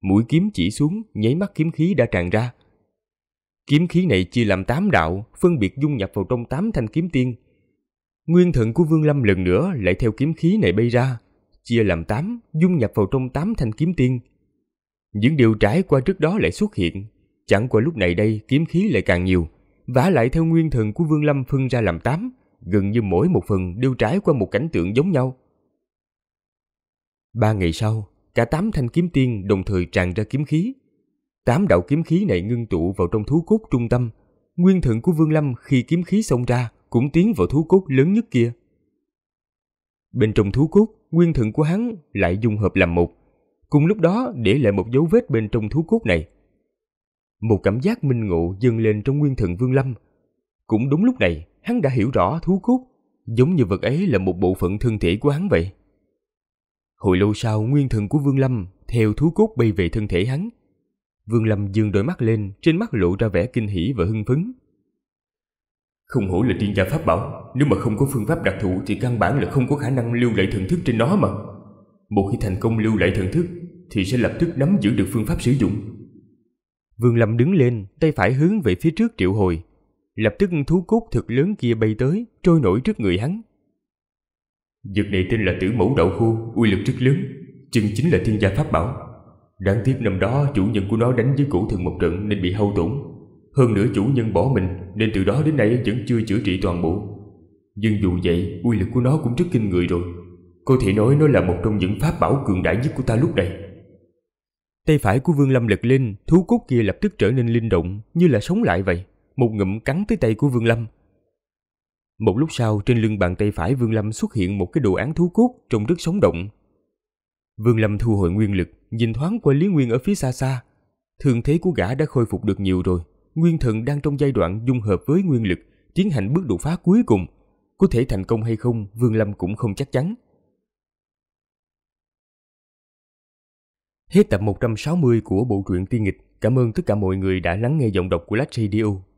Speaker 1: mũi kiếm chỉ xuống, nháy mắt kiếm khí đã tràn ra. Kiếm khí này chia làm tám đạo, phân biệt dung nhập vào trong tám thanh kiếm tiên. Nguyên thần của Vương Lâm lần nữa lại theo kiếm khí này bay ra, chia làm tám, dung nhập vào trong tám thanh kiếm tiên. Những điều trải qua trước đó lại xuất hiện, chẳng qua lúc này đây kiếm khí lại càng nhiều, vả lại theo nguyên thần của Vương Lâm phân ra làm tám, gần như mỗi một phần đều trải qua một cảnh tượng giống nhau. Ba ngày sau, cả tám thanh kiếm tiên đồng thời tràn ra kiếm khí. Tám đạo kiếm khí này ngưng tụ vào trong thú cốt trung tâm. Nguyên thần của Vương Lâm khi kiếm khí xông ra cũng tiến vào thú cốt lớn nhất kia. Bên trong thú cốt, nguyên thần của hắn lại dung hợp làm một. Cùng lúc đó để lại một dấu vết bên trong thú cốt này. Một cảm giác minh ngộ dâng lên trong nguyên thần Vương Lâm. Cũng đúng lúc này, hắn đã hiểu rõ thú cốt, giống như vật ấy là một bộ phận thân thể của hắn vậy. Hồi lâu sau, nguyên thần của Vương Lâm theo thú cốt bay về thân thể hắn. Vương Lâm dương đôi mắt lên, trên mắt lộ ra vẻ kinh hỉ và hưng phấn. Không hổ là tiên gia pháp bảo, nếu mà không có phương pháp đặc thù thì căn bản là không có khả năng lưu lại thần thức trên nó mà. Một khi thành công lưu lại thần thức thì sẽ lập tức nắm giữ được phương pháp sử dụng. Vương Lâm đứng lên, tay phải hướng về phía trước triệu hồi. Lập tức thú cốt thực lớn kia bay tới, trôi nổi trước người hắn. Dược này tên là tử mẫu đậu khô Uy lực rất lớn Chân chính là thiên gia pháp bảo Đáng tiếc năm đó chủ nhân của nó đánh với cổ thần một trận Nên bị hao tổn Hơn nữa chủ nhân bỏ mình Nên từ đó đến nay vẫn chưa chữa trị toàn bộ Nhưng dù vậy uy lực của nó cũng rất kinh người rồi Có thể nói nó là một trong những pháp bảo cường đại nhất của ta lúc này Tay phải của Vương Lâm lật lên Thú cốt kia lập tức trở nên linh động Như là sống lại vậy Một ngụm cắn tới tay của Vương Lâm một lúc sau trên lưng bàn tay phải Vương Lâm xuất hiện một cái đồ án thú cốt trông rất sống động. Vương Lâm thu hồi nguyên lực, nhìn thoáng qua Lý Nguyên ở phía xa xa. Thường thế của gã đã khôi phục được nhiều rồi. Nguyên thần đang trong giai đoạn dung hợp với nguyên lực, tiến hành bước đột phá cuối cùng. Có thể thành công hay không, Vương Lâm cũng không chắc chắn. Hết tập 160 của bộ truyện Tiên Nghịch. Cảm ơn tất cả mọi người đã lắng nghe giọng đọc của Lách Radio.